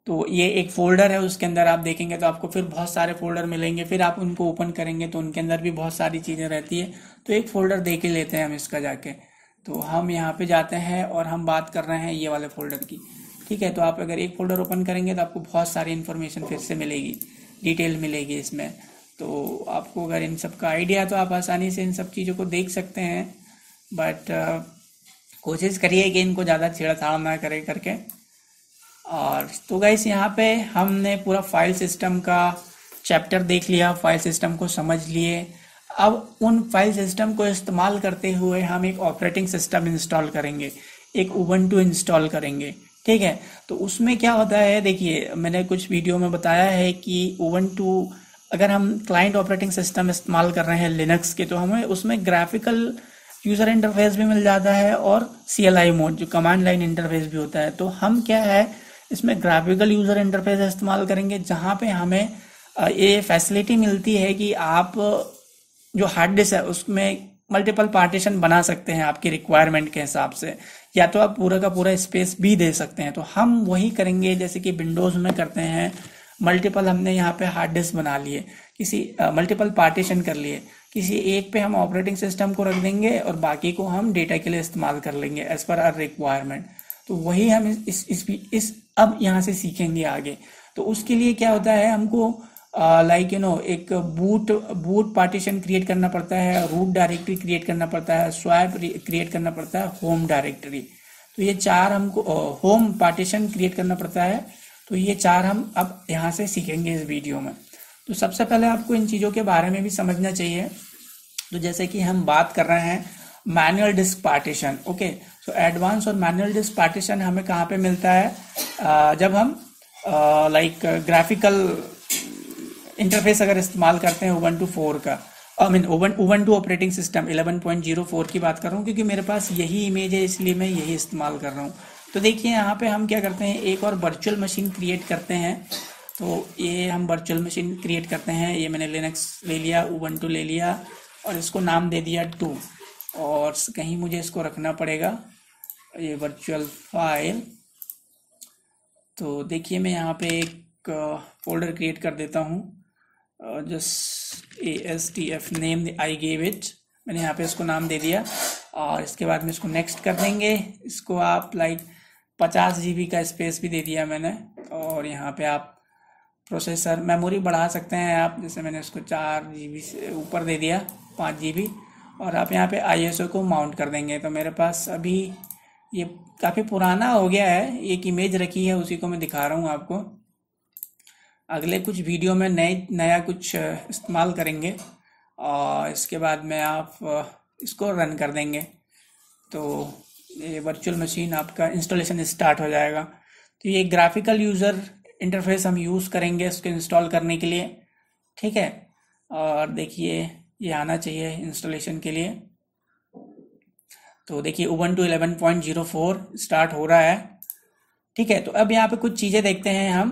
तो ये एक फोल्डर है उसके अंदर आप देखेंगे तो आपको फिर बहुत सारे फोल्डर मिलेंगे फिर आप उनको ओपन करेंगे तो उनके अंदर भी बहुत सारी चीज़ें रहती है तो एक फोल्डर देख ही लेते हैं हम इसका जाके तो हम यहाँ पे जाते हैं और हम बात कर रहे हैं ये वाले फोल्डर की ठीक है तो आप अगर एक फोल्डर ओपन करेंगे तो आपको बहुत सारी इन्फॉर्मेशन फिर से मिलेगी डिटेल मिलेगी इसमें तो आपको अगर इन सब का आइडिया तो आप आसानी से इन सब चीज़ों को देख सकते हैं बट कोशिश करिए कि इनको ज़्यादा छेड़छाड़ ना करें करके और तो गाइस यहाँ पे हमने पूरा फाइल सिस्टम का चैप्टर देख लिया फाइल सिस्टम को समझ लिए अब उन फाइल सिस्टम को इस्तेमाल करते हुए हम एक ऑपरेटिंग सिस्टम इंस्टॉल करेंगे एक ओवन टू इंस्टॉल करेंगे ठीक है तो उसमें क्या होता है देखिए मैंने कुछ वीडियो में बताया है कि ओवन टू अगर हम क्लाइंट ऑपरेटिंग सिस्टम इस्तेमाल कर रहे हैं लिनक्स के तो हमें उसमें ग्राफिकल यूजर इंटरफेस भी मिल जाता है और सी मोड जो कमांड लाइन इंटरफेस भी होता है तो हम क्या है इसमें ग्राफिकल यूजर इंटरफेस इस्तेमाल करेंगे जहां पे हमें ये फैसिलिटी मिलती है कि आप जो हार्ड डिस्क है उसमें मल्टीपल पार्टीशन बना सकते हैं आपकी रिक्वायरमेंट के हिसाब से या तो आप पूरा का पूरा स्पेस भी दे सकते हैं तो हम वही करेंगे जैसे कि विंडोज में करते हैं मल्टीपल हमने यहाँ पे हार्ड डिस्क बना लिए किसी मल्टीपल पार्टीशन कर लिए किसी एक पे हम ऑपरेटिंग सिस्टम को रख देंगे और बाकी को हम डेटा के लिए इस्तेमाल कर लेंगे एज पर आर रिक्वायरमेंट तो वही हम इस इस इस अब यहाँ से सीखेंगे आगे तो उसके लिए क्या होता है हमको लाइक यू नो एक बूट बूट पार्टीशन क्रिएट करना पड़ता है रूट डायरेक्टरी क्रिएट करना पड़ता है स्वैप क्रिएट करना पड़ता है होम डायरेक्टरी तो ये चार हमको होम पार्टीशन क्रिएट करना पड़ता है तो ये चार हम अब यहाँ से सीखेंगे इस वीडियो में तो सबसे पहले आपको इन चीज़ों के बारे में भी समझना चाहिए तो जैसे कि हम बात कर रहे हैं मैनुअल डिस्क पार्टीशन ओके तो एडवांस और मैनुअल डिस्क पार्टीशन हमें कहाँ पे मिलता है जब हम लाइक ग्राफिकल इंटरफेस अगर इस्तेमाल करते हैं ओवन टू फोर का आई मीन ओवन Ubuntu operating system four की बात कर रहा हूँ क्योंकि मेरे पास यही इमेज है इसलिए मैं यही इस्तेमाल कर रहा हूँ तो देखिए यहाँ पे हम क्या करते हैं एक और वर्चुअल मशीन क्रिएट करते हैं तो ये हम वर्चुअल मशीन क्रिएट करते हैं ये मैंने लिनक्स ले लिया ओवन टू ले लिया और इसको नाम दे दिया टू और कहीं मुझे इसको रखना पड़ेगा ये वर्चुअल फाइल तो देखिए मैं यहाँ पे एक फोल्डर क्रिएट कर देता हूँ just A S T F name I gave it मैंने यहाँ पे इसको नाम दे दिया और इसके बाद में इसको नेक्स्ट कर देंगे इसको आप लाइक पचास जी का स्पेस भी दे दिया मैंने और यहाँ पे आप प्रोसेसर मेमोरी बढ़ा सकते हैं आप जैसे मैंने इसको चार जी से ऊपर दे दिया पाँच जी और आप यहाँ पे आई को माउंट कर देंगे तो मेरे पास अभी ये काफ़ी पुराना हो गया है एक इमेज रखी है उसी को मैं दिखा रहा हूँ आपको अगले कुछ वीडियो में नए नया कुछ इस्तेमाल करेंगे और इसके बाद में आप इसको रन कर देंगे तो ये वर्चुअल मशीन आपका इंस्टॉलेशन स्टार्ट हो जाएगा तो ये ग्राफिकल यूज़र इंटरफेस हम यूज़ करेंगे इसको इंस्टॉल करने के लिए ठीक है और देखिए ये आना चाहिए इंस्टॉलेशन के लिए तो देखिए उबंटू 11.04 स्टार्ट हो रहा है ठीक है तो अब यहाँ पे कुछ चीज़ें देखते हैं हम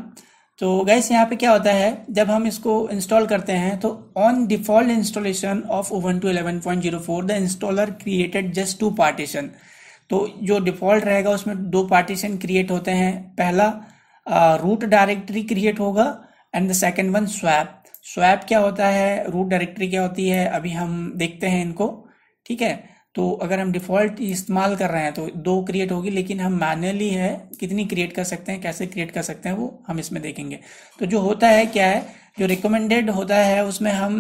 तो गैस यहाँ पे क्या होता है जब हम इसको इंस्टॉल करते हैं तो on default installation of Ubuntu 11.04 the installer created just two partition तो जो डिफॉल्ट रहेगा उसमें दो पार्टीशन क्रिएट होते हैं पहला रूट डायरेक्टरी क्रिएट होगा and the second one swap swap क्या होता है रूट डायरेक्टरी क्या होती है अभी हम देखते हैं इनको ठीक है तो अगर हम डिफ़ॉल्ट इस्तेमाल कर रहे हैं तो दो क्रिएट होगी लेकिन हम मैनुअली है कितनी क्रिएट कर सकते हैं कैसे क्रिएट कर सकते हैं वो हम इसमें देखेंगे तो जो होता है क्या है जो रिकमेंडेड होता है उसमें हम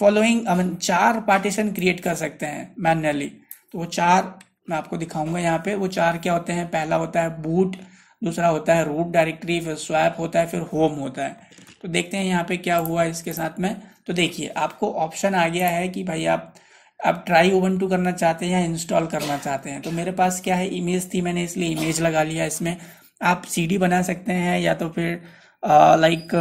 फॉलोइंग चार पार्टीशन क्रिएट कर सकते हैं मैनुअली तो वो चार मैं आपको दिखाऊंगा यहाँ पे वो चार क्या होते हैं पहला होता है बूट दूसरा होता है रूट डायरेक्टरी फिर स्वैप होता है फिर होम होता है तो देखते हैं यहाँ पे क्या हुआ इसके साथ में तो देखिए आपको ऑप्शन आ गया है कि भाई आप आप ट्राई ओवन टू करना चाहते हैं या इंस्टॉल करना चाहते हैं तो मेरे पास क्या है इमेज थी मैंने इसलिए इमेज लगा लिया इसमें आप सीडी बना सकते हैं या तो फिर लाइक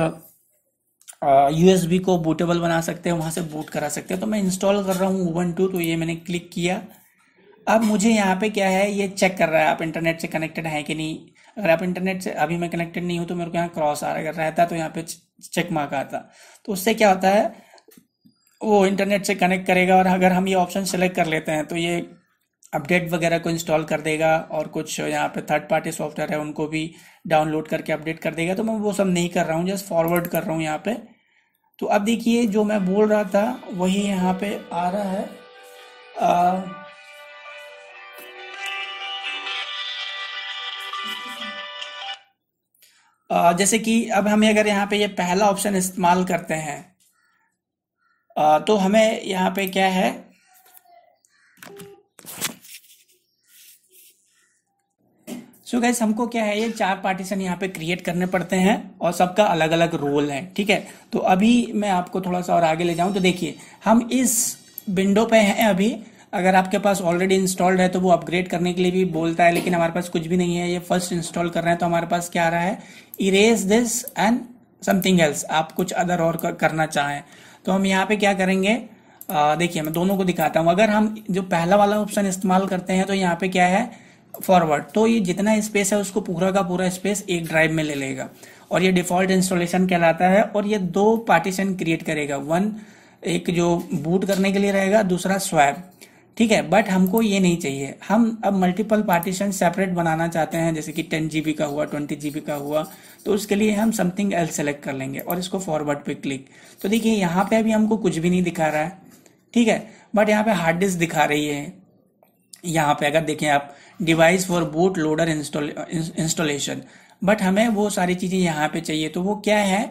यूएसबी को बूटेबल बना सकते हैं वहाँ से बूट करा सकते हैं तो मैं इंस्टॉल कर रहा हूँ ओवन टू तो ये मैंने क्लिक किया अब मुझे यहाँ पे क्या है ये चेक कर रहा है आप इंटरनेट से कनेक्टेड हैं कि नहीं अगर आप इंटरनेट से अभी मैं कनेक्टेड नहीं हूँ तो मेरे को यहाँ क्रॉस आ रहा रहता तो यहाँ पे चेक मार्क आता तो उससे क्या होता है वो इंटरनेट से कनेक्ट करेगा और अगर हम ये ऑप्शन सेलेक्ट कर लेते हैं तो ये अपडेट वगैरह को इंस्टॉल कर देगा और कुछ यहाँ पे थर्ड पार्टी सॉफ्टवेयर है उनको भी डाउनलोड करके अपडेट कर देगा तो मैं वो सब नहीं कर रहा हूँ जस्ट फॉरवर्ड कर रहा हूँ यहाँ पे तो अब देखिए जो मैं बोल रहा था वही यहाँ पे आ रहा है आ, आ, जैसे कि अब हम अगर यहाँ पे ये यह पहला ऑप्शन इस्तेमाल करते हैं तो हमें यहाँ पे क्या है सो so गैस हमको क्या है ये चार पार्टीशन यहाँ पे क्रिएट करने पड़ते हैं और सबका अलग अलग रोल है ठीक है तो अभी मैं आपको थोड़ा सा और आगे ले जाऊं तो देखिए हम इस विंडो पे हैं अभी अगर आपके पास ऑलरेडी इंस्टॉल्ड है तो वो अपग्रेड करने के लिए भी बोलता है लेकिन हमारे पास कुछ भी नहीं है ये फर्स्ट इंस्टॉल कर रहे हैं तो हमारे पास क्या आ रहा है erase this and something else आप कुछ अदर और करना चाहें तो हम यहाँ पे क्या करेंगे देखिए मैं दोनों को दिखाता हूँ अगर हम जो पहला वाला ऑप्शन इस्तेमाल करते हैं तो यहाँ पे क्या है फॉरवर्ड तो ये जितना स्पेस है उसको पूरा का पूरा स्पेस एक ड्राइव में ले लेगा और ये डिफॉल्ट इंस्टॉलेशन कहलाता है और ये दो पार्टीशन क्रिएट करेगा वन एक जो बूट करने के लिए रहेगा दूसरा स्वैप ठीक है बट हमको ये नहीं चाहिए हम अब मल्टीपल पार्टीशन सेपरेट बनाना चाहते हैं जैसे कि टेन जी का हुआ ट्वेंटी जीबी का हुआ तो उसके लिए हम समथिंग एल सेलेक्ट कर लेंगे और इसको फॉरवर्ड पे क्लिक तो देखिए यहाँ पे अभी हमको कुछ भी नहीं दिखा रहा है ठीक है बट यहाँ पे हार्ड डिस्क दिखा रही है यहाँ पे अगर देखें आप device for boot loader installation but हमें वो सारी चीज़ें यहाँ पे चाहिए तो वो क्या है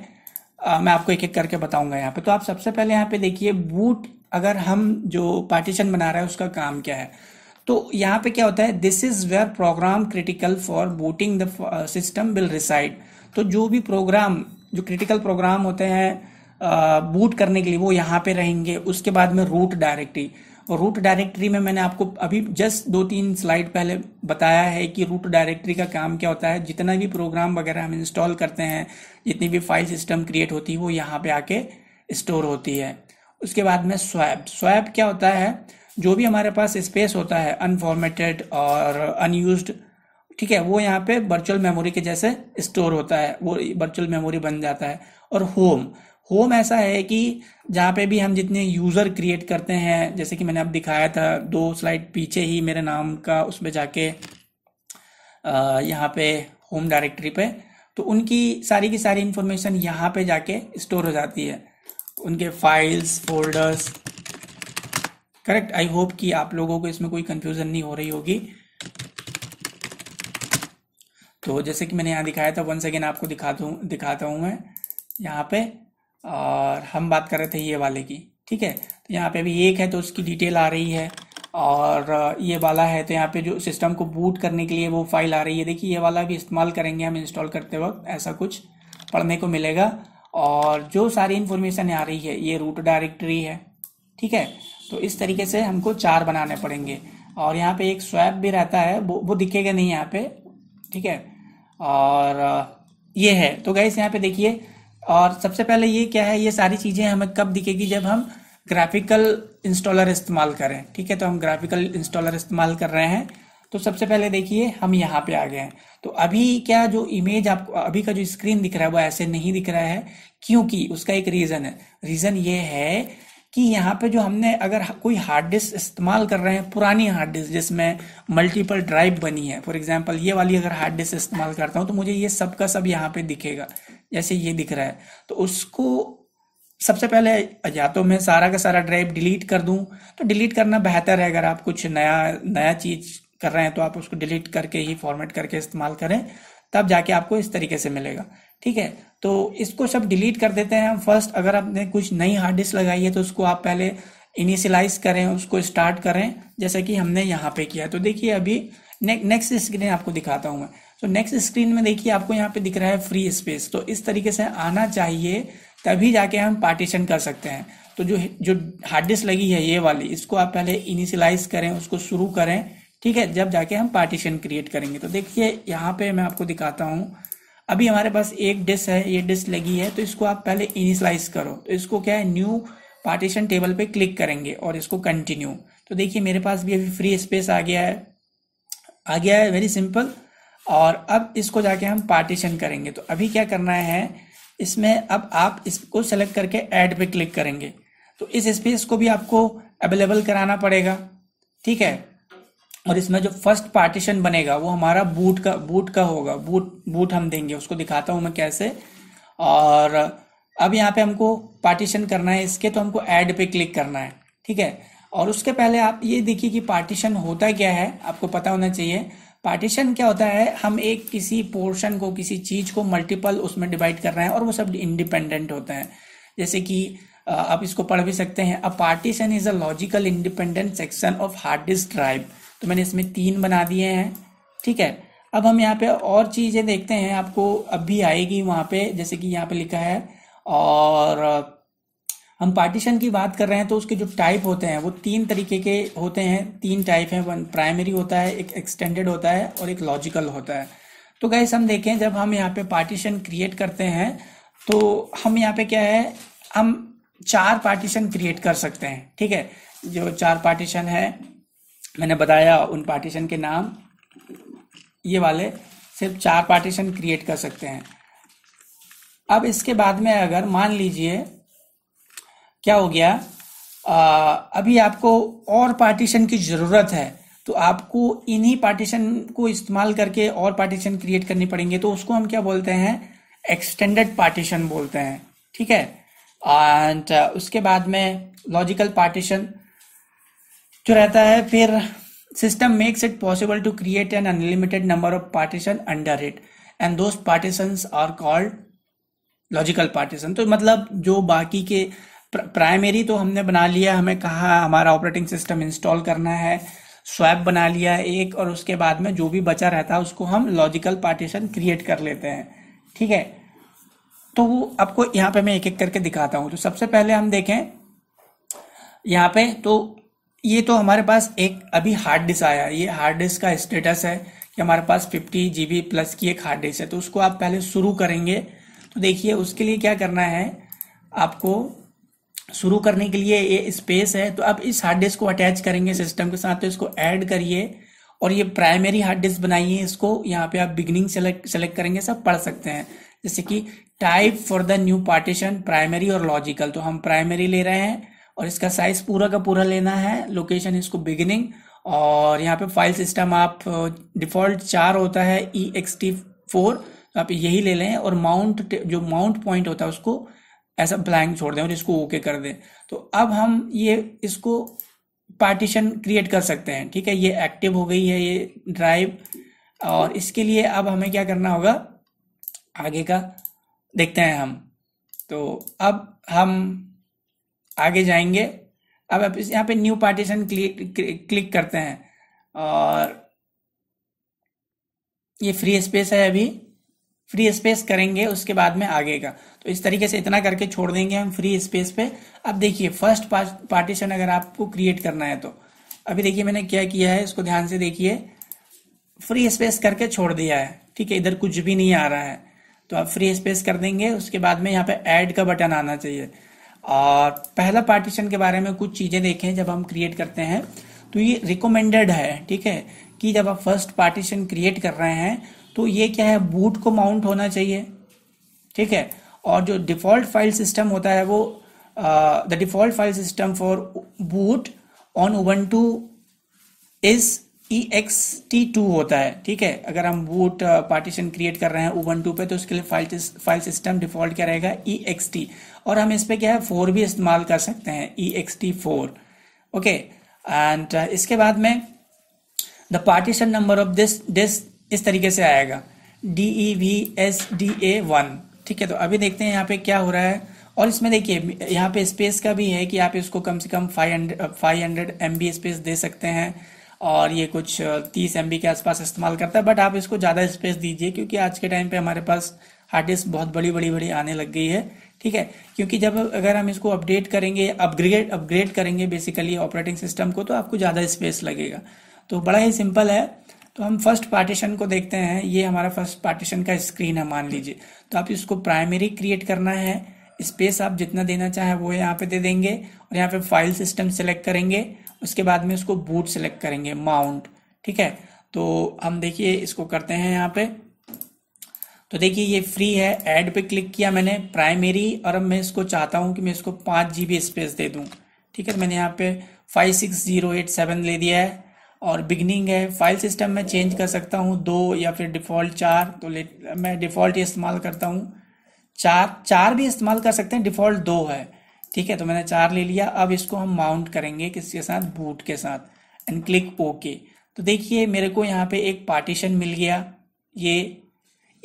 आ, मैं आपको एक एक करके बताऊंगा यहाँ पे तो आप सबसे पहले यहाँ पे देखिए बूट अगर हम जो पार्टीशन बना रहे हैं उसका काम क्या है तो यहाँ पे क्या होता है this is where program critical for booting the system will reside तो जो भी प्रोग्राम जो क्रिटिकल प्रोग्राम होते हैं बूट uh, करने के लिए वो यहाँ पे रहेंगे उसके बाद में रूट डायरेक्टरी और रूट डायरेक्टरी में मैंने आपको अभी जस्ट दो तीन स्लाइड पहले बताया है कि रूट डायरेक्टरी का काम क्या होता है जितना भी प्रोग्राम वगैरह हम इंस्टॉल करते हैं जितनी भी फाइल सिस्टम क्रिएट होती है वो यहाँ पे आके स्टोर होती है उसके बाद में स्वैप स्वैब क्या होता है जो भी हमारे पास स्पेस होता है अनफॉर्मेटेड और अनयूज ठीक है वो यहाँ पे वर्चुअल मेमोरी के जैसे स्टोर होता है वो वर्चुअल मेमोरी बन जाता है और होम होम ऐसा है कि जहाँ पे भी हम जितने यूज़र क्रिएट करते हैं जैसे कि मैंने अब दिखाया था दो स्लाइड पीछे ही मेरे नाम का उसमें जाके यहाँ पे होम डायरेक्टरी पे तो उनकी सारी की सारी इंफॉर्मेशन यहाँ पे जाके स्टोर हो जाती है उनके files folders correct I hope कि आप लोगों को इसमें कोई कंफ्यूजन नहीं हो रही होगी तो जैसे कि मैंने यहाँ दिखाया था वन सेकेंड आपको दिखा दूँ दिखाता हूँ मैं यहाँ पे और हम बात कर रहे थे ये वाले की ठीक है तो यहाँ पे अभी एक है तो उसकी डिटेल आ रही है और ये वाला है तो यहाँ पे जो सिस्टम को बूट करने के लिए वो फाइल आ रही है देखिए ये वाला भी इस्तेमाल करेंगे हम इंस्टॉल करते वक्त ऐसा कुछ पढ़ने को मिलेगा और जो सारी इंफॉर्मेशन आ रही है ये रूट डायरेक्टरी है ठीक है तो इस तरीके से हमको चार बनाने पड़ेंगे और यहाँ पे एक स्वैप भी रहता है वो वो दिखेगा नहीं यहाँ पे ठीक है और ये है तो गैस यहाँ पे देखिए और सबसे पहले ये क्या है ये सारी चीज़ें हमें कब दिखेगी जब हम ग्राफिकल इंस्टॉलर इस्तेमाल करें ठीक है तो हम ग्राफिकल इंस्टॉलर इस्तेमाल कर रहे हैं तो सबसे पहले देखिए हम यहाँ पे आ गए हैं तो अभी क्या जो इमेज आपको अभी का जो स्क्रीन दिख रहा है वो ऐसे नहीं दिख रहा है क्योंकि उसका एक रीजन है रीजन ये है कि यहाँ पे जो हमने अगर कोई हार्ड डिस्क इस्तेमाल कर रहे हैं पुरानी हार्ड डिस्क जिसमें मल्टीपल ड्राइव बनी है फॉर एग्जाम्पल ये वाली अगर हार्ड डिस्क इस्तेमाल करता हूँ तो मुझे ये सब का सब यहाँ पे दिखेगा जैसे ये दिख रहा है तो उसको सबसे पहले या तो मैं सारा का सारा ड्राइव डिलीट कर दूं तो डिलीट करना बेहतर है अगर आप कुछ नया नया चीज कर रहे हैं तो आप उसको डिलीट करके ही फॉर्मेट करके इस्तेमाल करें तब जाके आपको इस तरीके से मिलेगा ठीक है तो इसको सब डिलीट कर देते हैं हम फर्स्ट अगर आपने कुछ नई हार्ड डिस्क लगाई है तो उसको आप पहले इनिशियलाइज करें उसको स्टार्ट करें जैसे कि हमने यहाँ पे किया तो देखिए अभी ने, नेक्स्ट स्क्रीन आपको दिखाता हूँ मैं तो नेक्स्ट स्क्रीन में देखिए आपको यहाँ पे दिख रहा है फ्री स्पेस तो इस तरीके से आना चाहिए तभी जाके हम पार्टीशन कर सकते हैं तो जो जो हार्ड डिस्क लगी है ये वाली इसको आप पहले इनिशियलाइज करें उसको शुरू करें ठीक है जब जाके हम पार्टीशन क्रिएट करेंगे तो देखिए यहाँ पे मैं आपको दिखाता हूँ अभी हमारे पास एक डिस्क है ये डिस्क लगी है तो इसको आप पहले इनिशलाइज करो तो इसको क्या है न्यू पार्टीशन टेबल पे क्लिक करेंगे और इसको कंटिन्यू तो देखिए मेरे पास भी अभी फ्री स्पेस आ गया है आ गया है वेरी सिंपल और अब इसको जाके हम पार्टीशन करेंगे तो अभी क्या करना है इसमें अब आप इसको सेलेक्ट करके ऐड पे क्लिक करेंगे तो इस स्पेस को भी आपको अवेलेबल कराना पड़ेगा ठीक है और इसमें जो फर्स्ट पार्टीशन बनेगा वो हमारा बूट का बूट का होगा बूट बूट हम देंगे उसको दिखाता हूँ मैं कैसे और अब यहाँ पे हमको पार्टीशन करना है इसके तो हमको ऐड पे क्लिक करना है ठीक है और उसके पहले आप ये देखिए कि पार्टीशन होता क्या है आपको पता होना चाहिए पार्टीशन क्या होता है हम एक किसी पोर्शन को किसी चीज को मल्टीपल उसमें डिवाइड कर रहे हैं और वो सब इंडिपेंडेंट होते हैं जैसे कि आप इसको पढ़ भी सकते हैं a partition is a logical independent section of hard disk drive तो मैंने इसमें तीन बना दिए हैं ठीक है अब हम यहाँ पे और चीज़ें देखते हैं आपको अभी आएगी वहाँ पे जैसे कि यहाँ पे लिखा है और हम पार्टीशन की बात कर रहे हैं तो उसके जो टाइप होते हैं वो तीन तरीके के होते हैं तीन टाइप हैं वन प्राइमरी होता है एक एक्सटेंडेड होता है और एक लॉजिकल होता है तो गैस हम देखें जब हम यहाँ पे पार्टीशन क्रिएट करते हैं तो हम यहाँ पे क्या है हम चार पार्टीशन क्रिएट कर सकते हैं ठीक है जो चार पार्टीशन है मैंने बताया उन पार्टीशन के नाम ये वाले सिर्फ चार पार्टीशन क्रिएट कर सकते हैं अब इसके बाद में अगर मान लीजिए क्या हो गया आ, अभी आपको और पार्टीशन की ज़रूरत है तो आपको इन्हीं पार्टीशन को इस्तेमाल करके और पार्टीशन क्रिएट करनी पड़ेंगे तो उसको हम क्या बोलते हैं एक्सटेंडेड पार्टीशन बोलते हैं ठीक है एंड उसके बाद में लॉजिकल पार्टीशन जो रहता है फिर system makes it possible to create an unlimited number of partition under it and those partition are called logical partition तो मतलब जो बाकी के प्राइमरी तो हमने बना लिया हमें कहा हमारा ऑपरेटिंग सिस्टम इंस्टॉल करना है स्वैप बना लिया एक और उसके बाद में जो भी बचा रहता है उसको हम लॉजिकल पार्टीशन क्रिएट कर लेते हैं ठीक है तो वो आपको यहाँ पे मैं एक एक करके दिखाता हूँ तो सबसे पहले हम देखें यहाँ पे तो ये तो हमारे पास एक अभी हार्ड डिस्क आया ये हार्ड डिस्क का स्टेटस है कि हमारे पास जी जीबी प्लस की एक हार्ड डिस्क है तो उसको आप पहले शुरू करेंगे तो देखिए उसके लिए क्या करना है आपको शुरू करने के लिए ये स्पेस है तो आप इस हार्ड डिस्क को अटैच करेंगे सिस्टम के साथ तो इसको ऐड करिए और ये प्राइमरी हार्ड डिस्क बनाइए इसको यहाँ पे आप बिगनिंग सेलेक्ट सेलेक्ट करेंगे सब पढ़ सकते हैं जैसे कि type for the new partition primary और लॉजिकल तो हम प्राइमरी ले रहे हैं और इसका साइज पूरा का पूरा लेना है लोकेशन इसको बिगिनिंग और यहाँ पे फाइल सिस्टम आप डिफॉल्ट चार होता है ई एक्स टी फोर तो आप यही ले लें और माउंट जो माउंट पॉइंट होता है उसको ऐसा ब्लैंक छोड़ दें और इसको ओके कर दें तो अब हम ये इसको पार्टीशन क्रिएट कर सकते हैं ठीक है ये एक्टिव हो गई है ये ड्राइव और इसके लिए अब हमें क्या करना होगा आगे का देखते हैं हम तो अब हम आगे जाएंगे अब आप इस यहाँ पे न्यू पार्टीशन क्लिक करते हैं और ये फ्री स्पेस है अभी फ्री स्पेस करेंगे उसके बाद में आगे का तो इस तरीके से इतना करके छोड़ देंगे हम फ्री स्पेस पे अब देखिए फर्स्ट पार्टीशन अगर आपको क्रिएट करना है तो अभी देखिए मैंने क्या किया है इसको ध्यान से देखिए फ्री स्पेस करके छोड़ दिया है ठीक है इधर कुछ भी नहीं आ रहा है तो आप फ्री स्पेस कर देंगे उसके बाद में यहाँ पे ऐड का बटन आना चाहिए और पहला पार्टीशन के बारे में कुछ चीजें देखें जब हम क्रिएट करते हैं तो ये रिकमेंडेड है ठीक है कि जब आप फर्स्ट पार्टीशन क्रिएट कर रहे हैं तो ये क्या है बूट को माउंट होना चाहिए ठीक है और जो डिफॉल्ट फाइल सिस्टम होता है वो the default file system for boot on one two is E X T two होता है ठीक है अगर हम बूट पार्टीशन क्रिएट कर रहे हैं ओवन टू पे तो उसके लिए फाइल फाइल सिस्टम डिफॉल्ट क्या रहेगा ई एक्स टी और हम इस पर क्या है फोर भी इस्तेमाल कर सकते हैं E X T four okay and इसके बाद में the partition number of this disk इस तरीके से आएगा D E V S D A one ठीक है तो अभी देखते हैं यहाँ पे क्या हो रहा है और इसमें देखिए यहाँ पे स्पेस का भी है कि आप इसको कम से कम five five hundred hundred M B space दे सकते हैं और ये कुछ uh, तीस एम बी के आसपास इस्तेमाल करता है बट आप इसको ज़्यादा स्पेस दीजिए क्योंकि आज के टाइम पे हमारे पास हार्ड डिस्क बहुत बड़ी बड़ी बड़ी आने लग गई है ठीक है क्योंकि जब अगर हम इसको अपडेट करेंगे अपग्रेड अपग्रेड करेंगे बेसिकली ऑपरेटिंग सिस्टम को तो आपको ज़्यादा स्पेस लगेगा तो बड़ा ही सिंपल है तो हम फर्स्ट पार्टीशन को देखते हैं ये हमारा फर्स्ट पार्टीशन का स्क्रीन है मान लीजिए तो आप इसको प्राइमरी क्रिएट करना है स्पेस आप जितना देना चाहे वो यहाँ पे दे देंगे और यहाँ पे फाइल सिस्टम सेलेक्ट करेंगे उसके बाद में उसको बूट सेलेक्ट करेंगे माउंट ठीक है तो हम देखिए इसको करते हैं यहाँ पे तो देखिए ये फ्री है ऐड पे क्लिक किया मैंने प्राइमरी और अब मैं इसको चाहता हूँ कि मैं इसको पाँच जी स्पेस दे दूँ ठीक है मैंने यहाँ पे five six zero eight seven ले दिया है और बिगनिंग है फाइल सिस्टम मैं चेंज कर सकता हूँ दो या फिर डिफ़ॉल्ट चार तो ले मैं डिफ़ॉल्ट इस्तेमाल करता हूँ चार चार भी इस्तेमाल कर सकते हैं डिफ़ॉल्ट दो है ठीक है तो मैंने चार ले लिया अब इसको हम माउंट करेंगे किसके साथ बूट के साथ एंड क्लिक ओके तो देखिए मेरे को यहाँ पे एक पार्टीशन मिल गया ये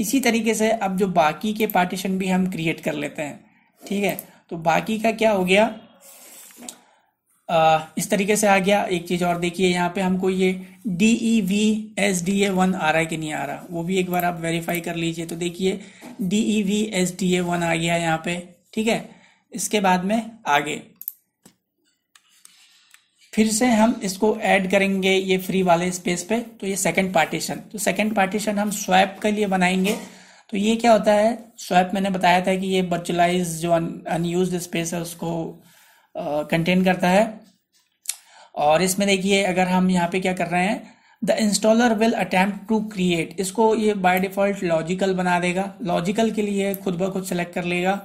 इसी तरीके से अब जो बाकी के पार्टीशन भी हम क्रिएट कर लेते हैं ठीक है तो बाकी का क्या हो गया आ, इस तरीके से आ गया एक चीज और देखिए यहाँ पे हमको ये D E V S D A one आ रहा है कि नहीं आ रहा वो भी एक बार आप वेरीफाई कर लीजिए तो देखिए D E V S D A one आ गया यहाँ पे ठीक है इसके बाद में आगे फिर से हम इसको ऐड करेंगे ये फ्री वाले स्पेस पे तो ये सेकंड पार्टीशन तो सेकंड पार्टीशन हम स्वैप के लिए बनाएंगे तो ये क्या होता है स्वैप मैंने बताया था कि ये वर्चुलाइज जो अनयूज स्पेस है उसको कंटेन करता है और इसमें देखिए अगर हम यहाँ पे क्या कर रहे हैं the installer will attempt to create इसको ये बाय डिफॉल्ट लॉजिकल बना देगा लॉजिकल के लिए खुद ब खुद सेलेक्ट कर लेगा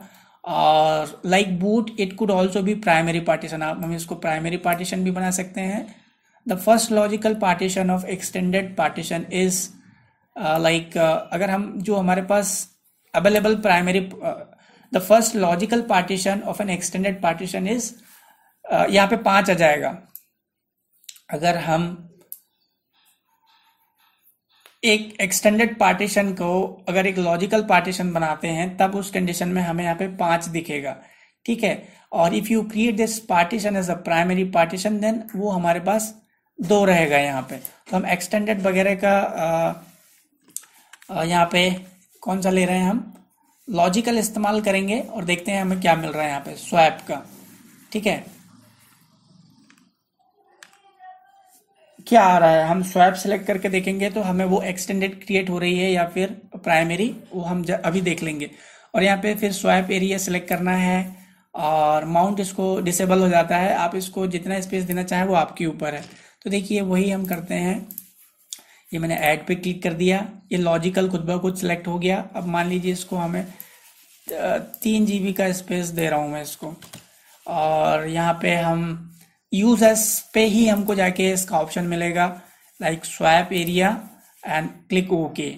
और like boot it could also भी प्राइमरी पार्टीशन आप हम इसको प्राइमरी पार्टीशन भी बना सकते हैं the first logical partition of extended partition is like अगर हम जो हमारे पास available primary the first logical partition of an extended partition is यहाँ पे पाँच आ जाएगा अगर हम एक एक्सटेंडेड पार्टीशन को अगर एक लॉजिकल पार्टीशन बनाते हैं तब उस कंडीशन में हमें यहाँ पे पांच दिखेगा ठीक है और if you create this partition as a primary partition then वो हमारे पास दो रहेगा यहाँ पे तो हम एक्सटेंडेड वगैरह का यहाँ पे कौन सा ले रहे हैं हम लॉजिकल इस्तेमाल करेंगे और देखते हैं हमें क्या मिल रहा है यहाँ पे स्वैप का ठीक है क्या आ रहा है हम स्वैप सेलेक्ट करके देखेंगे तो हमें वो एक्सटेंडेड क्रिएट हो रही है या फिर प्राइमरी वो हम अभी देख लेंगे और यहाँ पे फिर स्वैप एरिया सेलेक्ट करना है और माउंट इसको डिसेबल हो जाता है आप इसको जितना स्पेस देना चाहें वो आपके ऊपर है तो देखिए वही हम करते हैं ये मैंने ऐड पे क्लिक कर दिया ये लॉजिकल खुद ब खुद सेलेक्ट हो गया अब मान लीजिए इसको हमें तीन जी का स्पेस दे रहा हूँ मैं इसको और यहाँ पे हम यूज पे ही हमको जाके इसका ऑप्शन मिलेगा like swap area and click okay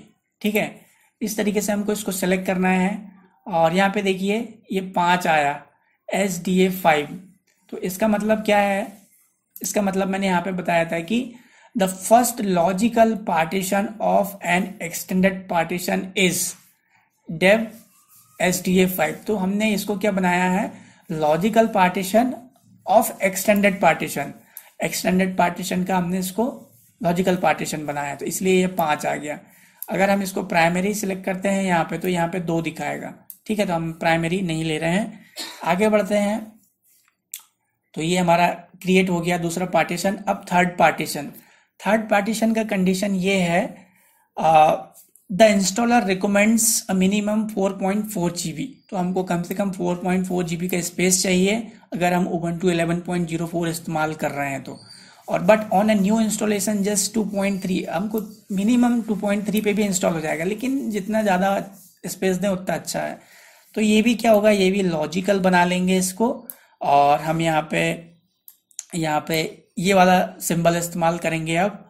ठीक है इस तरीके से हमको इसको सेलेक्ट करना है और यहाँ पे देखिए ये पांच आया एस डी ए फाइव तो इसका मतलब क्या है इसका मतलब मैंने यहाँ पे बताया था कि the first logical partition of an extended partition is dev S D A five तो हमने इसको क्या बनाया है logical partition of extended partition extended partition का हमने इसको लॉजिकल पार्टीशन बनाया तो इसलिए ये पांच आ गया अगर हम इसको प्राइमरी सिलेक्ट करते हैं यहाँ पे तो यहाँ पे दो दिखाएगा ठीक है तो हम प्राइमरी नहीं ले रहे हैं आगे बढ़ते हैं तो ये हमारा क्रिएट हो गया दूसरा पार्टीशन अब थर्ड पार्टीशन थर्ड पार्टीशन का कंडीशन ये है the installer recommends a minimum 4.4 B तो हमको कम से कम 4.4 बी का स्पेस चाहिए अगर हम ओवन टू एलेवन इस्तेमाल कर रहे हैं तो और but on a new installation just 2.3 हमको मिनिमम 2.3 पे भी इंस्टॉल हो जाएगा लेकिन जितना ज़्यादा स्पेस दें उतना अच्छा है तो ये भी क्या होगा ये भी लॉजिकल बना लेंगे इसको और हम यहाँ पे यहाँ पे ये वाला सिंबल इस्तेमाल करेंगे अब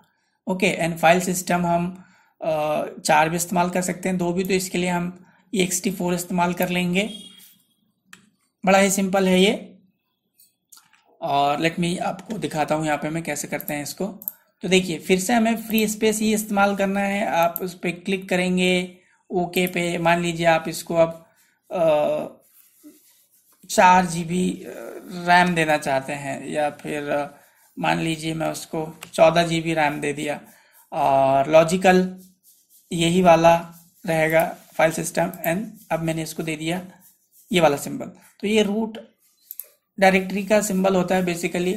ओके एंड फाइल सिस्टम हम चार भी इस्तेमाल कर सकते हैं दो भी तो इसके लिए हम ई e फोर इस्तेमाल कर लेंगे बड़ा ही सिंपल है ये और लेट मी आपको दिखाता हूँ यहाँ पे मैं कैसे करते हैं इसको तो देखिए फिर से हमें फ्री स्पेस ही इस्तेमाल करना है आप उस पर क्लिक करेंगे ओके पे मान लीजिए आप इसको अब चार जी बी रैम देना चाहते हैं या फिर मान लीजिए मैं उसको चौदह जी बी रैम दे दिया और लॉजिकल यही वाला रहेगा फाइल सिस्टम एंड अब मैंने इसको दे दिया ये वाला सिंबल तो ये रूट डायरेक्टरी का सिंबल होता है बेसिकली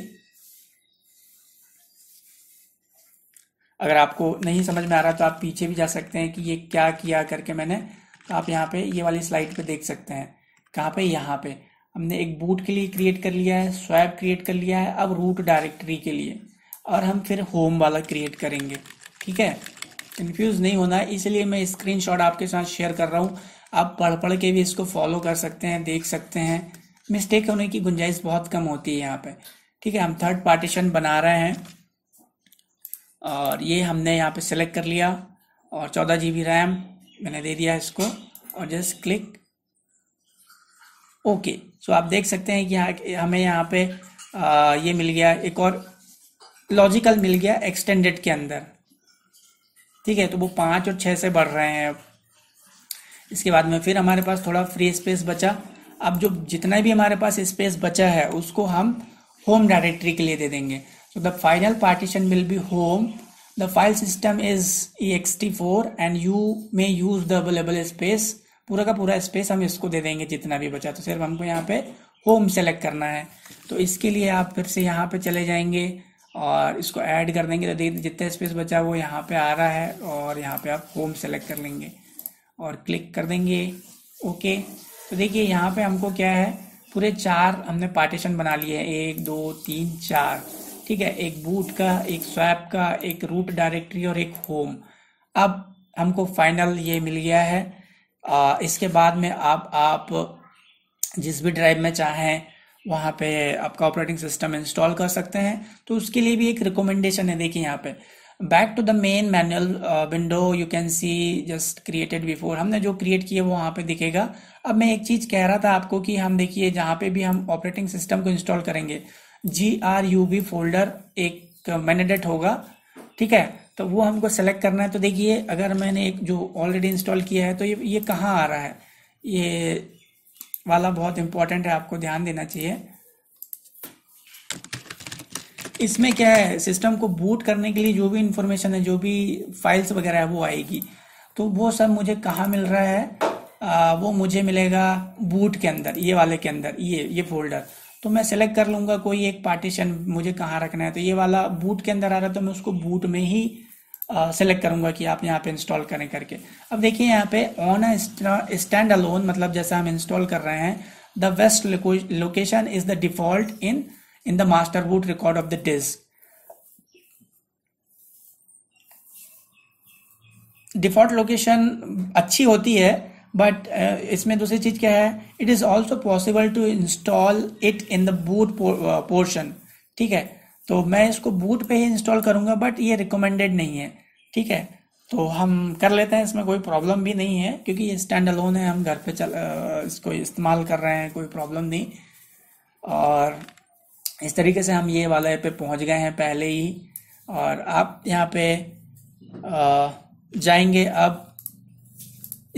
अगर आपको नहीं समझ में आ रहा तो आप पीछे भी जा सकते हैं कि ये क्या किया करके मैंने तो आप यहाँ पे ये वाली स्लाइड पे देख सकते हैं कहाँ पे यहाँ पे हमने एक बूट के लिए क्रिएट कर लिया है स्वैप क्रिएट कर लिया है अब रूट डायरेक्टरी के लिए और हम फिर होम वाला क्रिएट करेंगे ठीक है कंफ्यूज नहीं होना है इसलिए मैं स्क्रीनशॉट आपके साथ शेयर कर रहा हूँ आप पढ़ पढ़ के भी इसको फॉलो कर सकते हैं देख सकते हैं मिस्टेक होने की गुंजाइश बहुत कम होती है यहाँ पे ठीक है हम थर्ड पार्टीशन बना रहे हैं और ये हमने यहाँ पे सेलेक्ट कर लिया और चौदह जी बी रैम मैंने दे दिया इसको और जस्ट क्लिक ओके सो आप देख सकते हैं कि यहाँ हमें यहाँ पे आ, ये मिल गया एक और लॉजिकल मिल गया एक्सटेंडेड के अंदर ठीक है तो वो पाँच और छः से बढ़ रहे हैं अब इसके बाद में फिर हमारे पास थोड़ा फ्री स्पेस बचा अब जो जितना भी हमारे पास स्पेस बचा है उसको हम होम डायरेक्टरी के लिए दे देंगे so the final partition will be home the file is E X T four and you may use the available space पूरा का पूरा स्पेस हम इसको दे देंगे जितना भी बचा तो सिर्फ हमको यहाँ पे होम सेलेक्ट करना है तो इसके लिए आप फिर से यहाँ पे चले जाएंगे और इसको ऐड कर देंगे तो देखिए जितना स्पेस बचा वो यहाँ पे आ रहा है और यहाँ पे आप होम सेलेक्ट कर लेंगे और क्लिक कर देंगे ओके तो देखिए यहाँ पे हमको क्या है पूरे चार हमने पार्टीशन बना लिए हैं एक दो तीन चार ठीक है एक बूट का एक स्वैप का एक रूट डायरेक्टरी और एक होम अब हमको फाइनल ये मिल गया है आ, इसके बाद में आप आप जिस भी ड्राइव में चाहें वहाँ पे आपका ऑपरेटिंग सिस्टम इंस्टॉल कर सकते हैं तो उसके लिए भी एक रिकमेंडेशन है देखिए यहाँ पे back to the main manual window you can see just created before हमने जो क्रिएट किया वो वहाँ पे दिखेगा अब मैं एक चीज़ कह रहा था आपको कि हम देखिए जहाँ पे भी हम ऑपरेटिंग सिस्टम को इंस्टॉल करेंगे G R U B folder एक मैनेडेट uh, होगा ठीक है तो वो हमको सेलेक्ट करना है तो देखिए अगर मैंने एक जो ऑलरेडी इंस्टॉल किया है तो ये ये कहाँ आ रहा है ये वाला बहुत इंपॉर्टेंट है आपको ध्यान देना चाहिए इसमें क्या है सिस्टम को बूट करने के लिए जो भी इंफॉर्मेशन है जो भी फाइल्स वगैरह है वो आएगी तो वो सब मुझे कहाँ मिल रहा है आ, वो मुझे मिलेगा बूट के अंदर ये वाले के अंदर ये ये फोल्डर तो मैं सेलेक्ट कर लूंगा कोई एक पार्टीशन मुझे कहाँ रखना है तो ये वाला बूट के अंदर आ रहा है तो मैं उसको बूट में ही सेलेक्ट करूंगा कि आप यहाँ पे इंस्टॉल करें करके अब देखिए यहाँ पे ऑन स्टैंड अलोन मतलब जैसा हम इंस्टॉल कर रहे हैं the west location is the default in in the master boot record of the disk default location अच्छी होती है बट uh, इसमें दूसरी चीज़ क्या है it is also possible to install it in the boot portion ठीक है तो मैं इसको बूट पे ही इंस्टॉल करूँगा बट ये रिकमेंडेड नहीं है ठीक है तो हम कर लेते हैं इसमें कोई प्रॉब्लम भी नहीं है क्योंकि ये स्टैंड अलोन है हम घर पे चल इसको इस्तेमाल कर रहे हैं कोई प्रॉब्लम नहीं और इस तरीके से हम ये वाले पे पहुंच गए हैं पहले ही और आप यहाँ पे जाएंगे अब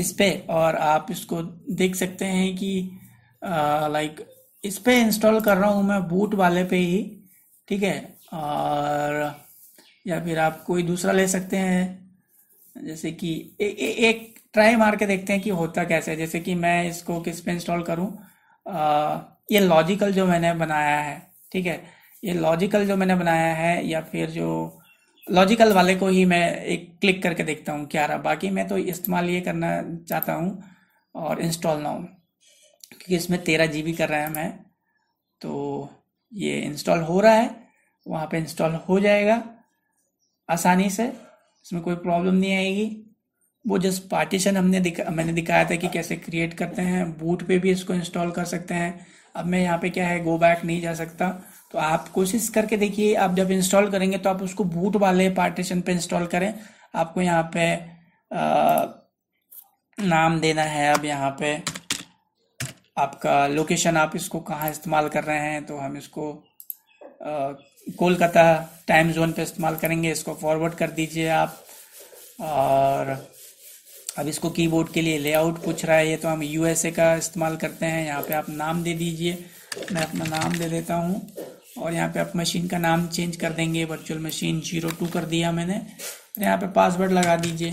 इस पे और आप इसको देख सकते हैं कि लाइक इस पे इंस्टॉल कर रहा हूँ मैं बूट वाले पे ही ठीक है और या फिर आप कोई दूसरा ले सकते हैं जैसे कि ए, ए, एक ट्राई मार के देखते हैं कि होता कैसे है जैसे कि मैं इसको किस पे इंस्टॉल करूं आ, ये लॉजिकल जो मैंने बनाया है ठीक है ये लॉजिकल जो मैंने बनाया है या फिर जो लॉजिकल वाले को ही मैं एक क्लिक करके देखता हूँ क्या रहा बाकी मैं तो इस्तेमाल ये करना चाहता हूँ और इंस्टॉल ना हो क्योंकि इसमें तेरह जी बी कर रहा है मैं तो ये इंस्टॉल हो रहा है वहाँ पे इंस्टॉल हो जाएगा आसानी से इसमें कोई प्रॉब्लम नहीं आएगी वो जस्ट पार्टीशन हमने दिखा मैंने दिखाया था कि कैसे क्रिएट करते हैं बूट पे भी इसको इंस्टॉल कर सकते हैं अब मैं यहाँ पे क्या है गो बैक नहीं जा सकता तो आप कोशिश करके देखिए आप जब इंस्टॉल करेंगे तो आप उसको बूट वाले पार्टीशन पे इंस्टॉल करें आपको यहाँ पे आ, नाम देना है अब यहाँ पे आपका लोकेशन आप इसको कहाँ इस्तेमाल कर रहे हैं तो हम इसको कोलकाता टाइम जोन पे इस्तेमाल करेंगे इसको फॉरवर्ड कर दीजिए आप और अब इसको कीबोर्ड के लिए लेआउट पूछ रहा है ये तो हम यूएसए का इस्तेमाल करते हैं यहाँ पे आप नाम दे दीजिए मैं अपना नाम दे देता हूँ और यहाँ पे आप मशीन का नाम चेंज कर देंगे वर्चुअल मशीन जीरो टू कर दिया मैंने और यहाँ पे पासवर्ड लगा दीजिए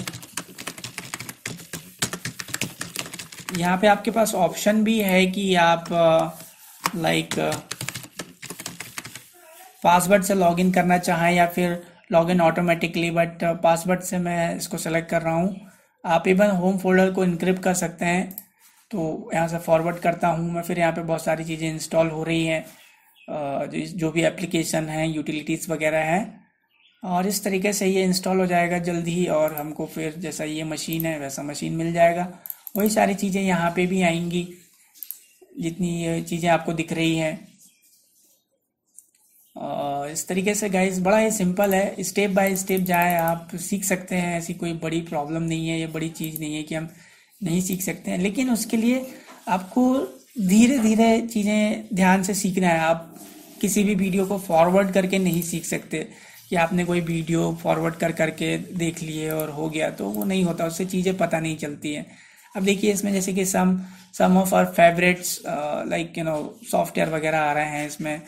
यहाँ पे आपके पास ऑप्शन भी है कि आप लाइक uh, पासवर्ड uh, से लॉगिन करना चाहें या फिर लॉगिन ऑटोमेटिकली बट पासवर्ड से मैं इसको सेलेक्ट कर रहा हूँ आप इवन होम फोल्डर को इनक्रिप्ट कर सकते हैं तो यहाँ से फॉरवर्ड करता हूँ मैं फिर यहाँ पे बहुत सारी चीज़ें इंस्टॉल हो रही हैं uh, जो भी एप्लीकेशन हैं यूटिलिटीज़ वगैरह हैं और इस तरीके से ये इंस्टॉल हो जाएगा जल्द ही और हमको फिर जैसा ये मशीन है वैसा मशीन मिल जाएगा वही सारी चीज़ें यहाँ पे भी आएंगी जितनी चीज़ें आपको दिख रही हैं इस तरीके से गाइस बड़ा ही सिंपल है स्टेप बाय स्टेप जाए आप सीख सकते हैं ऐसी कोई बड़ी प्रॉब्लम नहीं है ये बड़ी चीज़ नहीं है कि हम नहीं सीख सकते हैं लेकिन उसके लिए आपको धीरे धीरे चीज़ें ध्यान से सीखना है आप किसी भी वीडियो को फॉरवर्ड करके नहीं सीख सकते कि आपने कोई वीडियो फॉरवर्ड कर करके देख लिए और हो गया तो वो नहीं होता उससे चीज़ें पता नहीं चलती हैं अब देखिए इसमें जैसे कि some some of our favourites like you know software वगैरह आ रहे हैं इसमें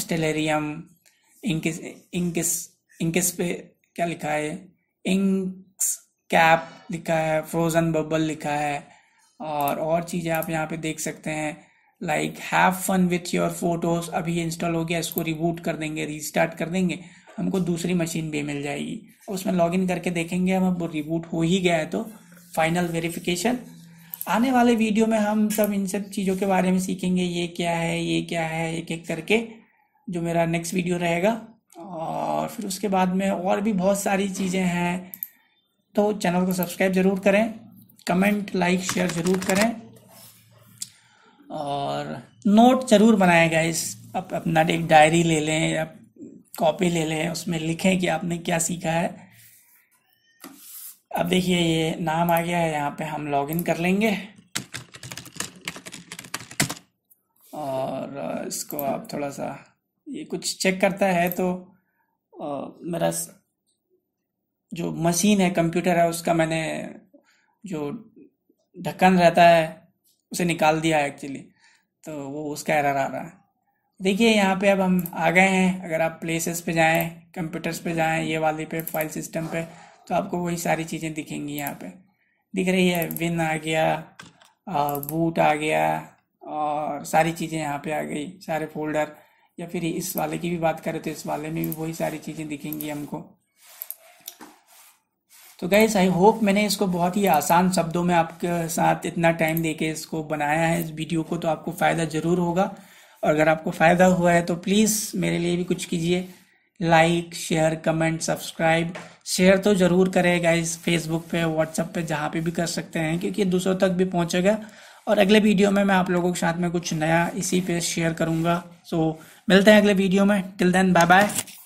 स्टेलेरियम इंकिस इंकिस इंकिस पे क्या लिखा है इंक्स कैप लिखा है फ्रोजन बबल लिखा है और और चीज़ें आप यहाँ पे देख सकते हैं like have fun with your photos अभी इंस्टॉल हो गया इसको रिबूट कर देंगे रीस्टार्ट कर देंगे हमको दूसरी मशीन भी मिल जाएगी उसमें लॉग इन करके देखेंगे हम अब रिबूट हो ही गया है तो फाइनल वेरिफिकेशन आने वाले वीडियो में हम सब इन सब चीज़ों के बारे में सीखेंगे ये क्या है ये क्या है एक एक करके जो मेरा नेक्स्ट वीडियो रहेगा और फिर उसके बाद में और भी बहुत सारी चीज़ें हैं तो चैनल को सब्सक्राइब ज़रूर करें कमेंट लाइक शेयर ज़रूर करें और नोट ज़रूर बनाएगा इस अप, अपना एक डायरी ले लें या कॉपी ले लें उसमें लिखें कि आपने क्या सीखा है अब देखिए ये नाम आ गया है यहाँ पे हम लॉगिन कर लेंगे और इसको आप थोड़ा सा ये कुछ चेक करता है तो आ, मेरा जो मशीन है कंप्यूटर है उसका मैंने जो ढक्कन रहता है उसे निकाल दिया है एक्चुअली तो वो उसका एरर आ रहा है देखिए यहाँ पे अब हम आ गए हैं अगर आप प्लेसेस पे जाएं कंप्यूटर्स पे जाएं ये वाली पे फाइल सिस्टम पे तो आपको वही सारी चीज़ें दिखेंगी यहाँ पे दिख रही है विन आ गया बूट आ गया और सारी चीज़ें यहाँ पे आ गई सारे फोल्डर या फिर इस वाले की भी बात करें तो इस वाले में भी वही सारी चीज़ें दिखेंगी हमको तो गैस आई होप मैंने इसको बहुत ही आसान शब्दों में आपके साथ इतना टाइम देके इसको बनाया है इस वीडियो को तो आपको फ़ायदा ज़रूर होगा और अगर आपको फ़ायदा हुआ है तो प्लीज़ मेरे लिए भी कुछ कीजिए like share comment subscribe share तो ज़रूर करें इस फेसबुक पे व्हाट्सएप पे जहाँ पे भी कर सकते हैं क्योंकि दूसरों तक भी पहुँचेगा और अगले वीडियो में मैं आप लोगों के साथ में कुछ नया इसी पे शेयर करूँगा सो so, मिलते हैं अगले वीडियो में टिल देन बाय बाय